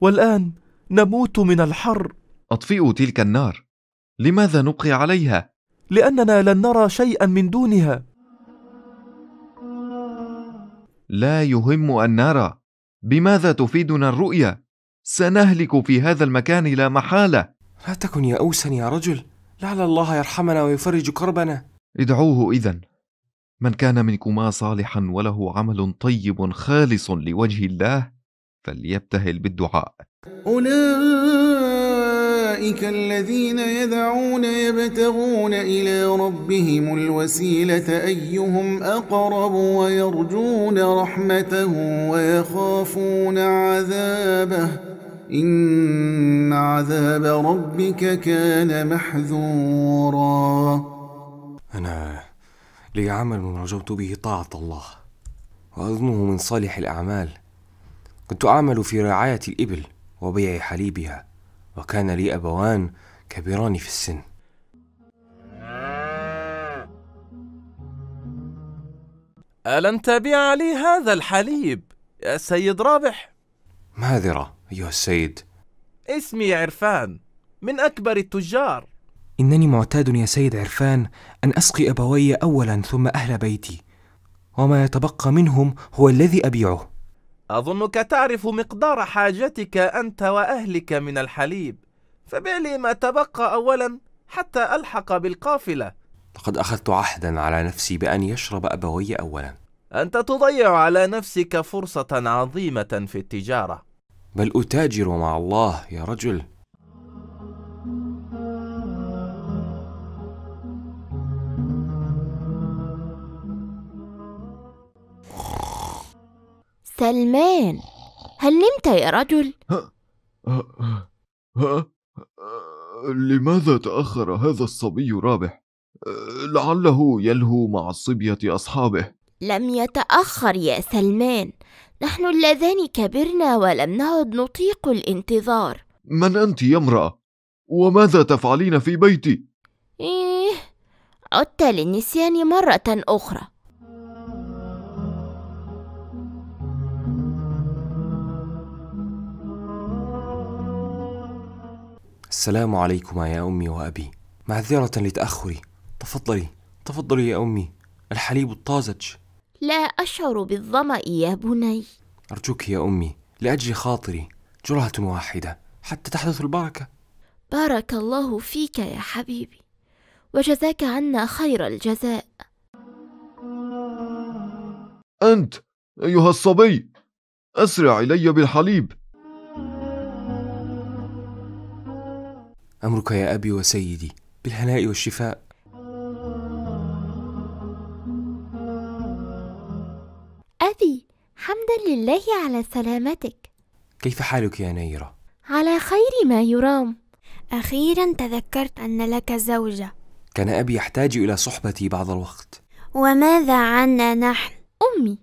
والآن نموت من الحر أطفئوا تلك النار لماذا نبقي عليها لاننا لن نرى شيئا من دونها لا يهم ان نرى بماذا تفيدنا الرؤيه سنهلك في هذا المكان لا محاله لا تكن يئوسا يا, يا رجل لعل الله يرحمنا ويفرج كربنا ادعوه اذا من كان منكما صالحا وله عمل طيب خالص لوجه الله فليبتهل بالدعاء أولئك أولئك الذين يدعون يبتغون إلى ربهم الوسيلة أيهم أقرب ويرجون رحمته ويخافون عذابه إن عذاب ربك كان محذورا أنا لي عمل رجوت به طاعة الله وأظنه من صالح الأعمال كنت أعمل في رعاية الإبل وبيع حليبها وكان لي أبوان كبيران في السن ألن تبيع لي هذا الحليب يا سيد رابح؟ معذرة أيها السيد اسمي عرفان من أكبر التجار إنني معتاد يا سيد عرفان أن أسقي أبوي أولا ثم أهل بيتي وما يتبقى منهم هو الذي أبيعه أظنك تعرف مقدار حاجتك أنت وأهلك من الحليب فبع لي ما تبقى أولا حتى ألحق بالقافلة لقد أخذت عهدا على نفسي بأن يشرب أبوي أولا أنت تضيع على نفسك فرصة عظيمة في التجارة بل أتاجر مع الله يا رجل سلمان هل نمت يا رجل؟ لماذا تأخر هذا الصبي رابح؟ لعله يلهو مع صبية أصحابه لم يتأخر يا سلمان نحن اللذان كبرنا ولم نعد نطيق الانتظار من أنت يا امرأة؟ وماذا تفعلين في بيتي؟ إيه عدت للنسيان مرة أخرى السلام عليكما يا أمي وأبي معذرة لتأخري تفضلي تفضلي يا أمي الحليب الطازج لا أشعر بالظمأ يا بني أرجوك يا أمي لأجل خاطري جرعة واحدة حتى تحدث البركة بارك الله فيك يا حبيبي وجزاك عنا خير الجزاء أنت أيها الصبي أسرع إلي بالحليب أمرك يا أبي وسيدي بالهناء والشفاء أبي حمدا لله على سلامتك كيف حالك يا نيرة؟ على خير ما يرام أخيرا تذكرت أن لك زوجة كان أبي يحتاج إلى صحبتي بعض الوقت وماذا عنا نحن؟ أمي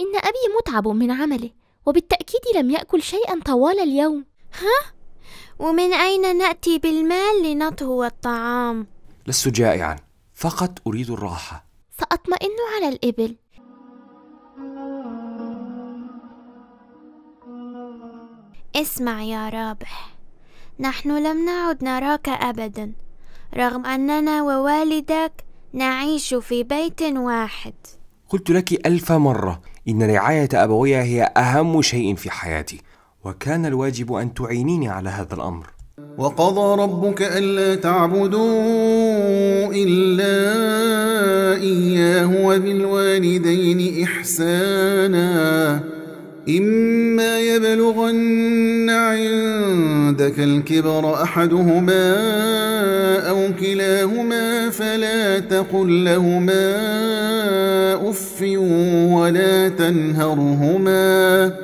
إن أبي متعب من عمله وبالتأكيد لم يأكل شيئا طوال اليوم ها؟ ومن أين نأتي بالمال لنطهو الطعام؟ لست جائعا فقط أريد الراحة سأطمئن على الإبل اسمع يا رابح نحن لم نعد نراك أبدا رغم أننا ووالدك نعيش في بيت واحد قلت لك ألف مرة إن رعاية أبوي هي أهم شيء في حياتي وكان الواجب أن تعينيني على هذا الأمر وقضى ربك ألا تعبدوا إلا إياه وبالوالدين إحسانا إما يبلغن عندك الكبر أحدهما أو كلاهما فلا تقل لهما أف ولا تنهرهما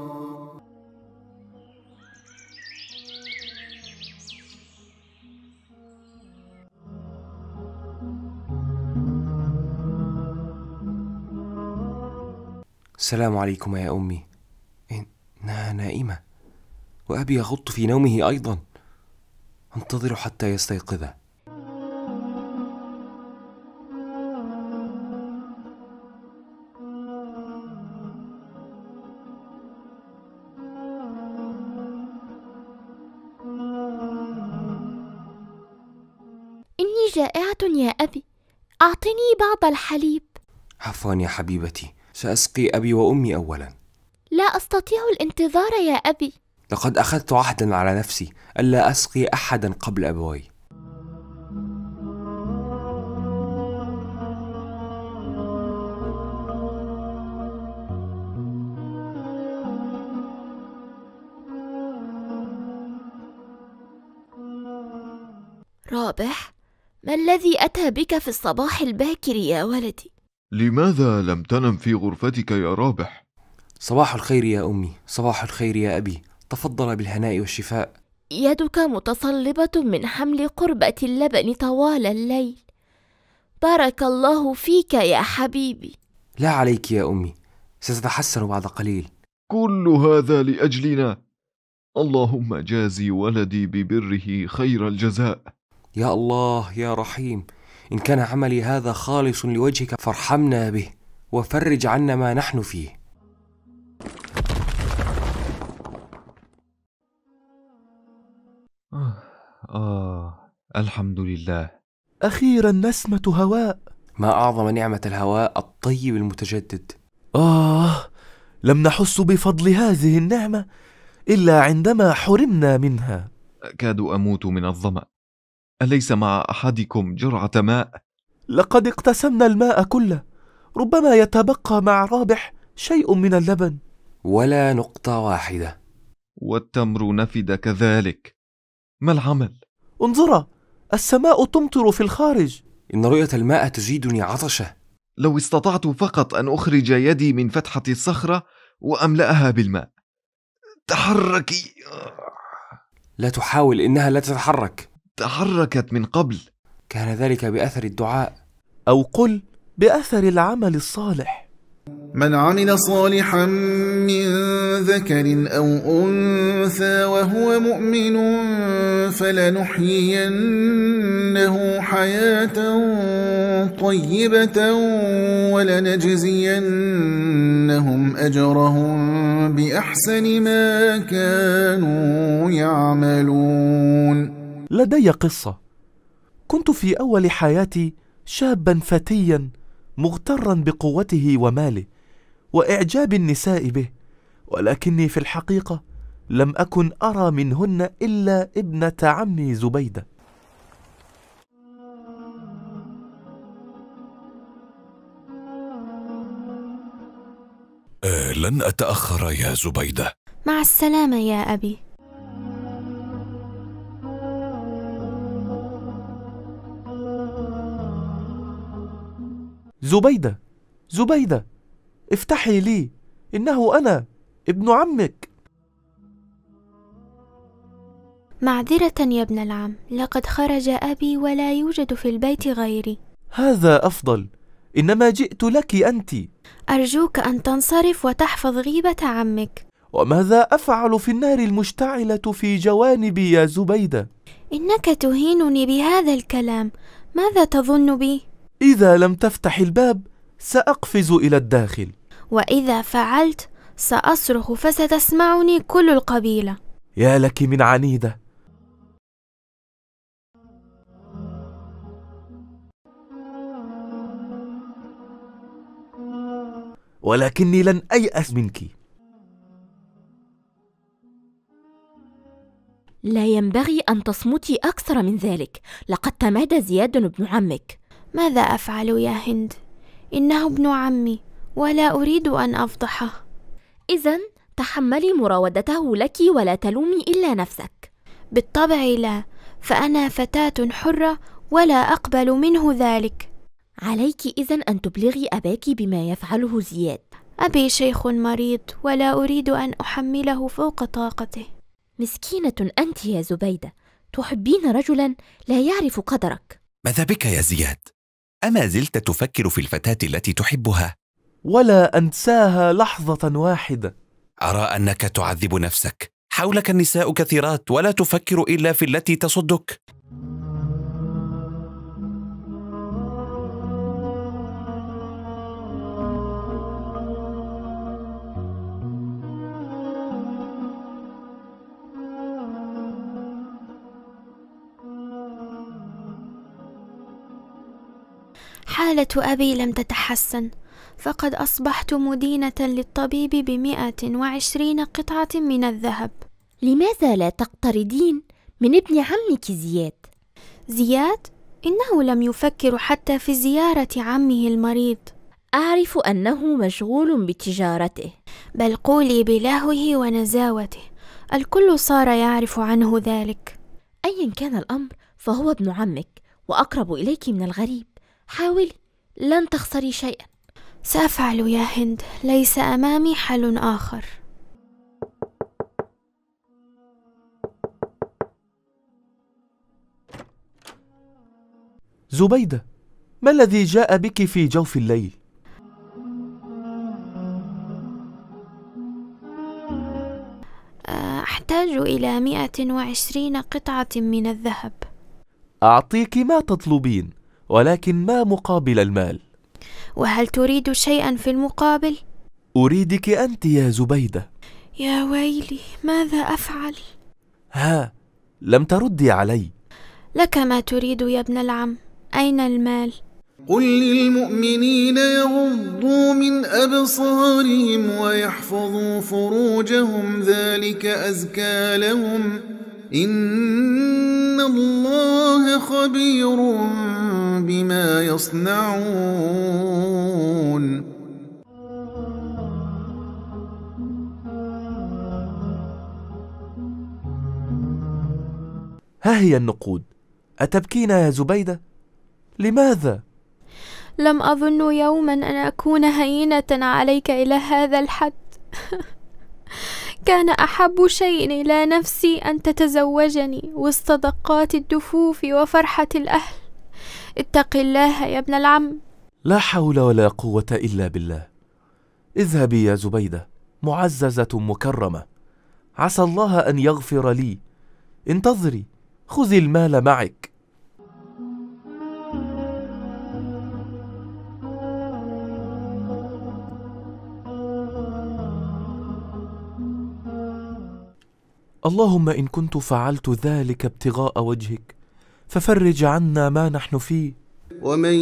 السلام عليكم يا أمي إنها نائمة وأبي يغط في نومه أيضا أنتظر حتى يستيقظ إني جائعة يا أبي أعطني بعض الحليب عفوا يا حبيبتي سأسقي أبي وأمي أولا لا أستطيع الانتظار يا أبي لقد أخذت عهدا على نفسي ألا أسقي أحدا قبل أبوي رابح ما الذي أتى بك في الصباح الباكر يا ولدي؟ لماذا لم تنم في غرفتك يا رابح؟ صباح الخير يا أمي، صباح الخير يا أبي، تفضل بالهناء والشفاء. يدك متصلبة من حمل قربة اللبن طوال الليل. بارك الله فيك يا حبيبي. لا عليك يا أمي، ستتحسن بعد قليل. كل هذا لأجلنا. اللهم جازي ولدي ببره خير الجزاء. يا الله يا رحيم. إن كان عملي هذا خالص لوجهك فارحمنا به وفرج عنا ما نحن فيه آه،, آه الحمد لله أخيرا نسمة هواء ما أعظم نعمة الهواء الطيب المتجدد آه لم نحس بفضل هذه النعمة إلا عندما حرمنا منها أكاد أموت من الظمأ أليس مع أحدكم جرعة ماء؟ لقد اقتسمنا الماء كله ربما يتبقى مع رابح شيء من اللبن ولا نقطة واحدة والتمر نفد كذلك ما العمل؟ انظرا السماء تمطر في الخارج إن رؤية الماء تزيدني عطشة لو استطعت فقط أن أخرج يدي من فتحة الصخرة وأملأها بالماء تحركي لا تحاول إنها لا تتحرك تحركت من قبل كان ذلك باثر الدعاء او قل باثر العمل الصالح من عمل صالحا من ذكر او انثى وهو مؤمن فلنحيينه حياه طيبه ولنجزينهم اجرهم باحسن ما كانوا يعملون لدي قصة كنت في أول حياتي شابا فتيا مغترا بقوته وماله وإعجاب النساء به ولكني في الحقيقة لم أكن أرى منهن إلا ابنة عمي زبيدة أه، لن أتأخر يا زبيدة مع السلامة يا أبي زبيدة زبيدة افتحي لي إنه أنا ابن عمك معذرة يا ابن العم لقد خرج أبي ولا يوجد في البيت غيري هذا أفضل إنما جئت لك أنت أرجوك أن تنصرف وتحفظ غيبة عمك وماذا أفعل في النار المشتعلة في جوانبي يا زبيدة؟ إنك تهينني بهذا الكلام ماذا تظن بي؟ إذا لم تفتح الباب سأقفز إلى الداخل وإذا فعلت سأصرخ فستسمعني كل القبيلة يا لك من عنيدة ولكني لن أيأس منك لا ينبغي أن تصمتي أكثر من ذلك لقد تمادى زياد بن عمك ماذا أفعل يا هند؟ إنه ابن عمي ولا أريد أن أفضحه إذا تحملي مراودته لك ولا تلومي إلا نفسك بالطبع لا فأنا فتاة حرة ولا أقبل منه ذلك عليك إذا أن تبلغي أباك بما يفعله زياد أبي شيخ مريض ولا أريد أن أحمله فوق طاقته مسكينة أنت يا زبيدة تحبين رجلا لا يعرف قدرك ماذا بك يا زياد؟ اما زلت تفكر في الفتاه التي تحبها ولا انساها لحظه واحده ارى انك تعذب نفسك حولك النساء كثيرات ولا تفكر الا في التي تصدك حالة أبي لم تتحسن فقد أصبحت مدينة للطبيب بمئة وعشرين قطعة من الذهب لماذا لا تقترضين من ابن عمك زياد؟ زياد؟ إنه لم يفكر حتى في زيارة عمه المريض أعرف أنه مشغول بتجارته بل قولي بلهوه ونزاوته الكل صار يعرف عنه ذلك أيا كان الأمر فهو ابن عمك وأقرب إليك من الغريب حاولي لن تخسري شيئا سافعل يا هند ليس امامي حل اخر زبيده ما الذي جاء بك في جوف الليل أه، أحتاج إلى مئة وعشرين قطعة من الذهب أعطيك ما تطلبين ولكن ما مقابل المال وهل تريد شيئا في المقابل اريدك انت يا زبيده يا ويلي ماذا افعل ها لم تردي علي لك ما تريد يا ابن العم اين المال قل للمؤمنين يغضوا من أبصارهم ويحفظوا فروجهم ذلك أزكى لهم إن الله خبير بما يصنعون ها هي النقود أتبكين يا زبيدة؟ لماذا؟ لم أظن يوما أن أكون هينة عليك إلى هذا الحد كان أحب شيء إلى نفسي أن تتزوجني وسط دقات الدفوف وفرحة الأهل اتق الله يا ابن العم لا حول ولا قوة إلا بالله اذهبي يا زبيدة معززة مكرمة عسى الله أن يغفر لي انتظري خذي المال معك اللهم إن كنت فعلت ذلك ابتغاء وجهك ففرج عنا ما نحن فيه ومن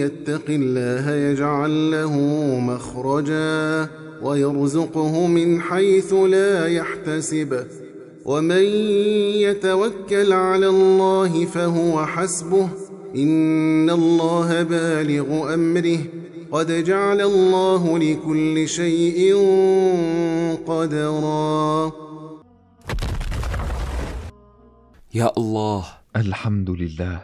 يتق الله يجعل له مخرجا ويرزقه من حيث لا يحتسب ومن يتوكل على الله فهو حسبه إن الله بالغ أمره قد جعل الله لكل شيء قدرا يا الله الحمد لله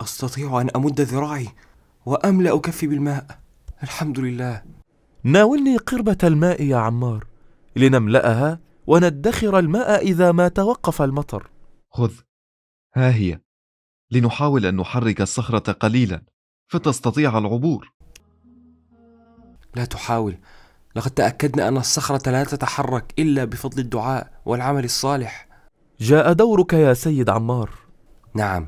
استطيع ان امد ذراعي واملا كفي بالماء الحمد لله ناولني قربه الماء يا عمار لنملاها وندخر الماء اذا ما توقف المطر خذ ها هي لنحاول ان نحرك الصخره قليلا فتستطيع العبور لا تحاول لقد تأكدنا أن الصخرة لا تتحرك إلا بفضل الدعاء والعمل الصالح جاء دورك يا سيد عمار نعم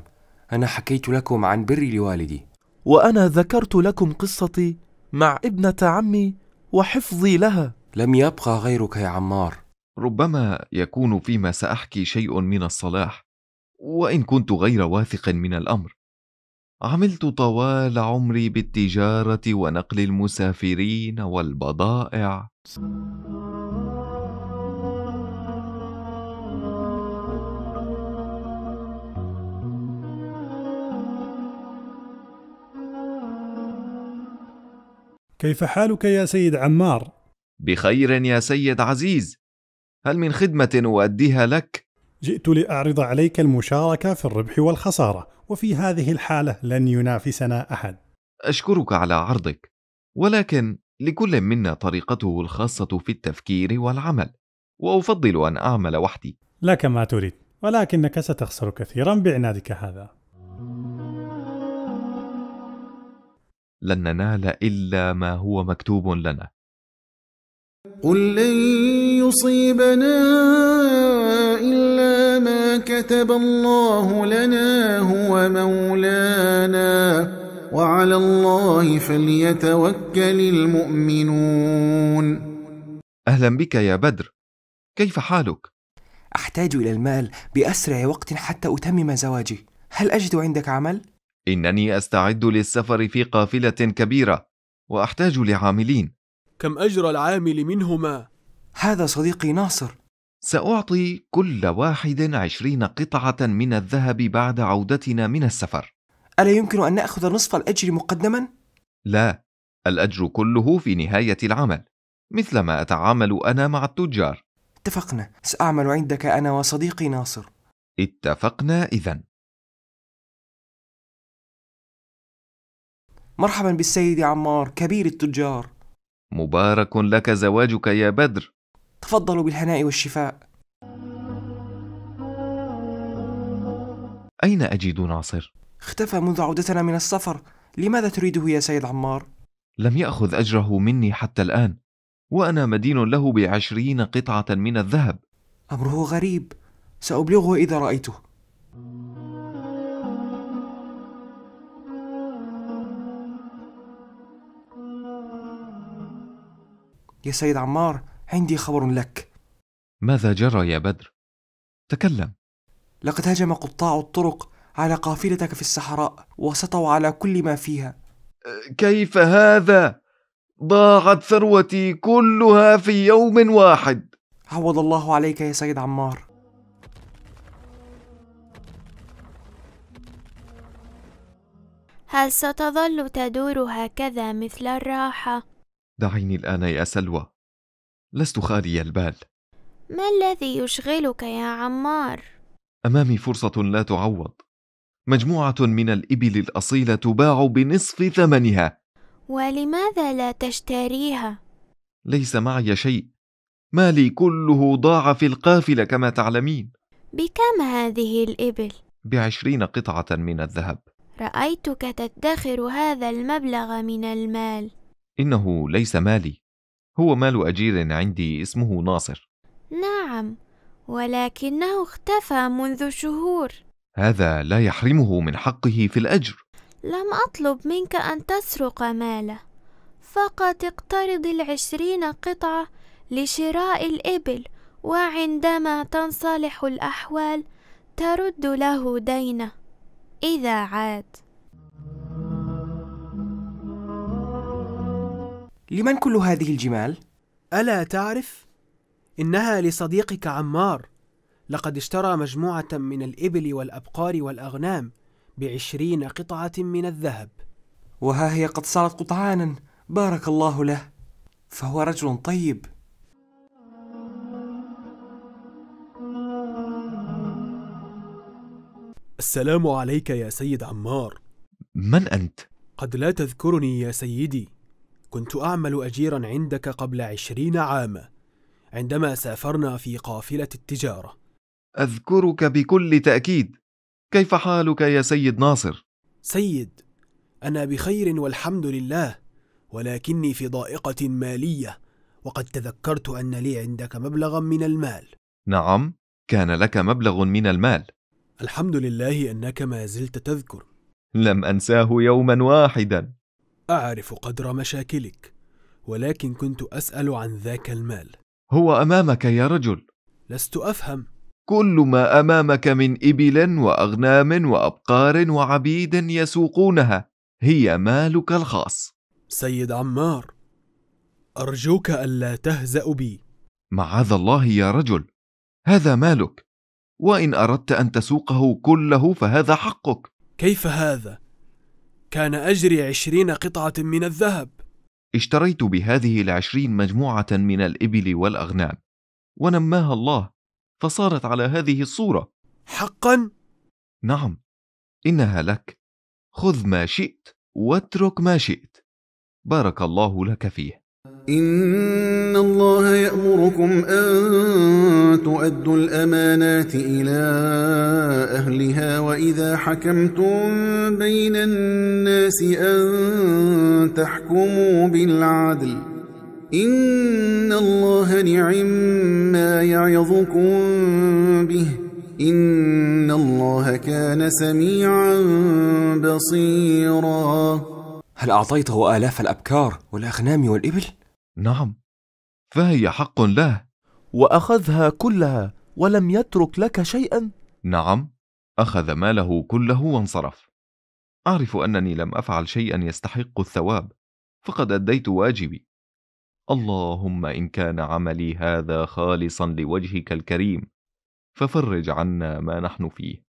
أنا حكيت لكم عن بري لوالدي وأنا ذكرت لكم قصتي مع ابنة عمي وحفظي لها لم يبقى غيرك يا عمار ربما يكون فيما سأحكي شيء من الصلاح وإن كنت غير واثق من الأمر عملت طوال عمري بالتجارة ونقل المسافرين والبضائع. كيف حالك يا سيد عمار؟ بخير يا سيد عزيز. هل من خدمة أؤديها لك؟ جئت لأعرض عليك المشاركة في الربح والخسارة. وفي هذه الحالة لن ينافسنا أحد. أشكرك على عرضك، ولكن لكل منا طريقته الخاصة في التفكير والعمل، وأفضل أن أعمل وحدي. لك ما تريد، ولكنك ستخسر كثيرا بعنادك هذا. لن ننال إلا ما هو مكتوب لنا. قل لن يصيبنا إلا ما كتب الله لنا هو مولانا وعلى الله فليتوكل المؤمنون أهلا بك يا بدر كيف حالك؟ أحتاج إلى المال بأسرع وقت حتى أتمم زواجي هل أجد عندك عمل؟ إنني أستعد للسفر في قافلة كبيرة وأحتاج لعاملين كم أجر العامل منهما؟ هذا صديقي ناصر سأعطي كل واحد عشرين قطعة من الذهب بعد عودتنا من السفر ألا يمكن أن نأخذ نصف الأجر مقدما؟ لا الأجر كله في نهاية العمل مثل ما أتعامل أنا مع التجار اتفقنا سأعمل عندك أنا وصديقي ناصر اتفقنا إذا مرحبا بالسيد عمار كبير التجار مبارك لك زواجك يا بدر تفضلوا بالهناء والشفاء أين أجد ناصر؟ اختفى منذ عودتنا من السفر لماذا تريده يا سيد عمار؟ لم يأخذ أجره مني حتى الآن وأنا مدين له بعشرين قطعة من الذهب أمره غريب سأبلغه إذا رأيته يا سيد عمار عندي خبر لك ماذا جرى يا بدر تكلم لقد هجم قطاع الطرق على قافلتك في الصحراء وسطوا على كل ما فيها كيف هذا ضاعت ثروتي كلها في يوم واحد عوض الله عليك يا سيد عمار هل ستظل تدور هكذا مثل الراحه دعيني الآن يا سلوى لست خالي البال ما الذي يشغلك يا عمار؟ أمامي فرصة لا تعوض مجموعة من الإبل الأصيلة تباع بنصف ثمنها ولماذا لا تشتريها؟ ليس معي شيء مالي كله ضاع في القافلة كما تعلمين بكم هذه الإبل؟ بعشرين قطعة من الذهب رأيتك تدخر هذا المبلغ من المال إنه ليس مالي هو مال أجير عندي اسمه ناصر نعم ولكنه اختفى منذ شهور هذا لا يحرمه من حقه في الأجر لم أطلب منك أن تسرق ماله فقط اقترض العشرين قطعة لشراء الإبل وعندما تنصلح الأحوال ترد له دينه إذا عاد لمن كل هذه الجمال؟ ألا تعرف؟ إنها لصديقك عمار لقد اشترى مجموعة من الإبل والأبقار والأغنام بعشرين قطعة من الذهب وها هي قد صارت قطعانا بارك الله له فهو رجل طيب السلام عليك يا سيد عمار من أنت؟ قد لا تذكرني يا سيدي كنت أعمل أجيرا عندك قبل عشرين عاما عندما سافرنا في قافلة التجارة أذكرك بكل تأكيد كيف حالك يا سيد ناصر؟ سيد أنا بخير والحمد لله ولكني في ضائقة مالية وقد تذكرت أن لي عندك مبلغا من المال نعم كان لك مبلغ من المال الحمد لله أنك ما زلت تذكر لم أنساه يوما واحدا اعرف قدر مشاكلك ولكن كنت اسال عن ذاك المال هو امامك يا رجل لست افهم كل ما امامك من ابل واغنام وابقار وعبيد يسوقونها هي مالك الخاص سيد عمار ارجوك الا تهزا بي معاذ الله يا رجل هذا مالك وان اردت ان تسوقه كله فهذا حقك كيف هذا كان أجري عشرين قطعة من الذهب اشتريت بهذه العشرين مجموعة من الإبل والأغنام ونماها الله فصارت على هذه الصورة حقا؟ نعم إنها لك خذ ما شئت واترك ما شئت بارك الله لك فيه إن الله يأمركم أن تؤدوا الأمانات إلى أهلها وإذا حكمتم بين الناس أن تحكموا بالعدل إن الله نعم ما يعظكم به إن الله كان سميعا بصيرا هل أعطيته آلاف الأبكار والأغنام والإبل؟ نعم فهي حق له واخذها كلها ولم يترك لك شيئا نعم اخذ ماله كله وانصرف اعرف انني لم افعل شيئا يستحق الثواب فقد اديت واجبي اللهم ان كان عملي هذا خالصا لوجهك الكريم ففرج عنا ما نحن فيه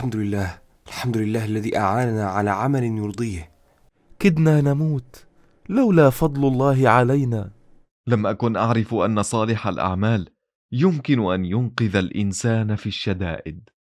الحمد لله الحمد لله الذي أعاننا على عمل يرضيه كدنا نموت لولا فضل الله علينا لم أكن أعرف أن صالح الأعمال يمكن أن ينقذ الإنسان في الشدائد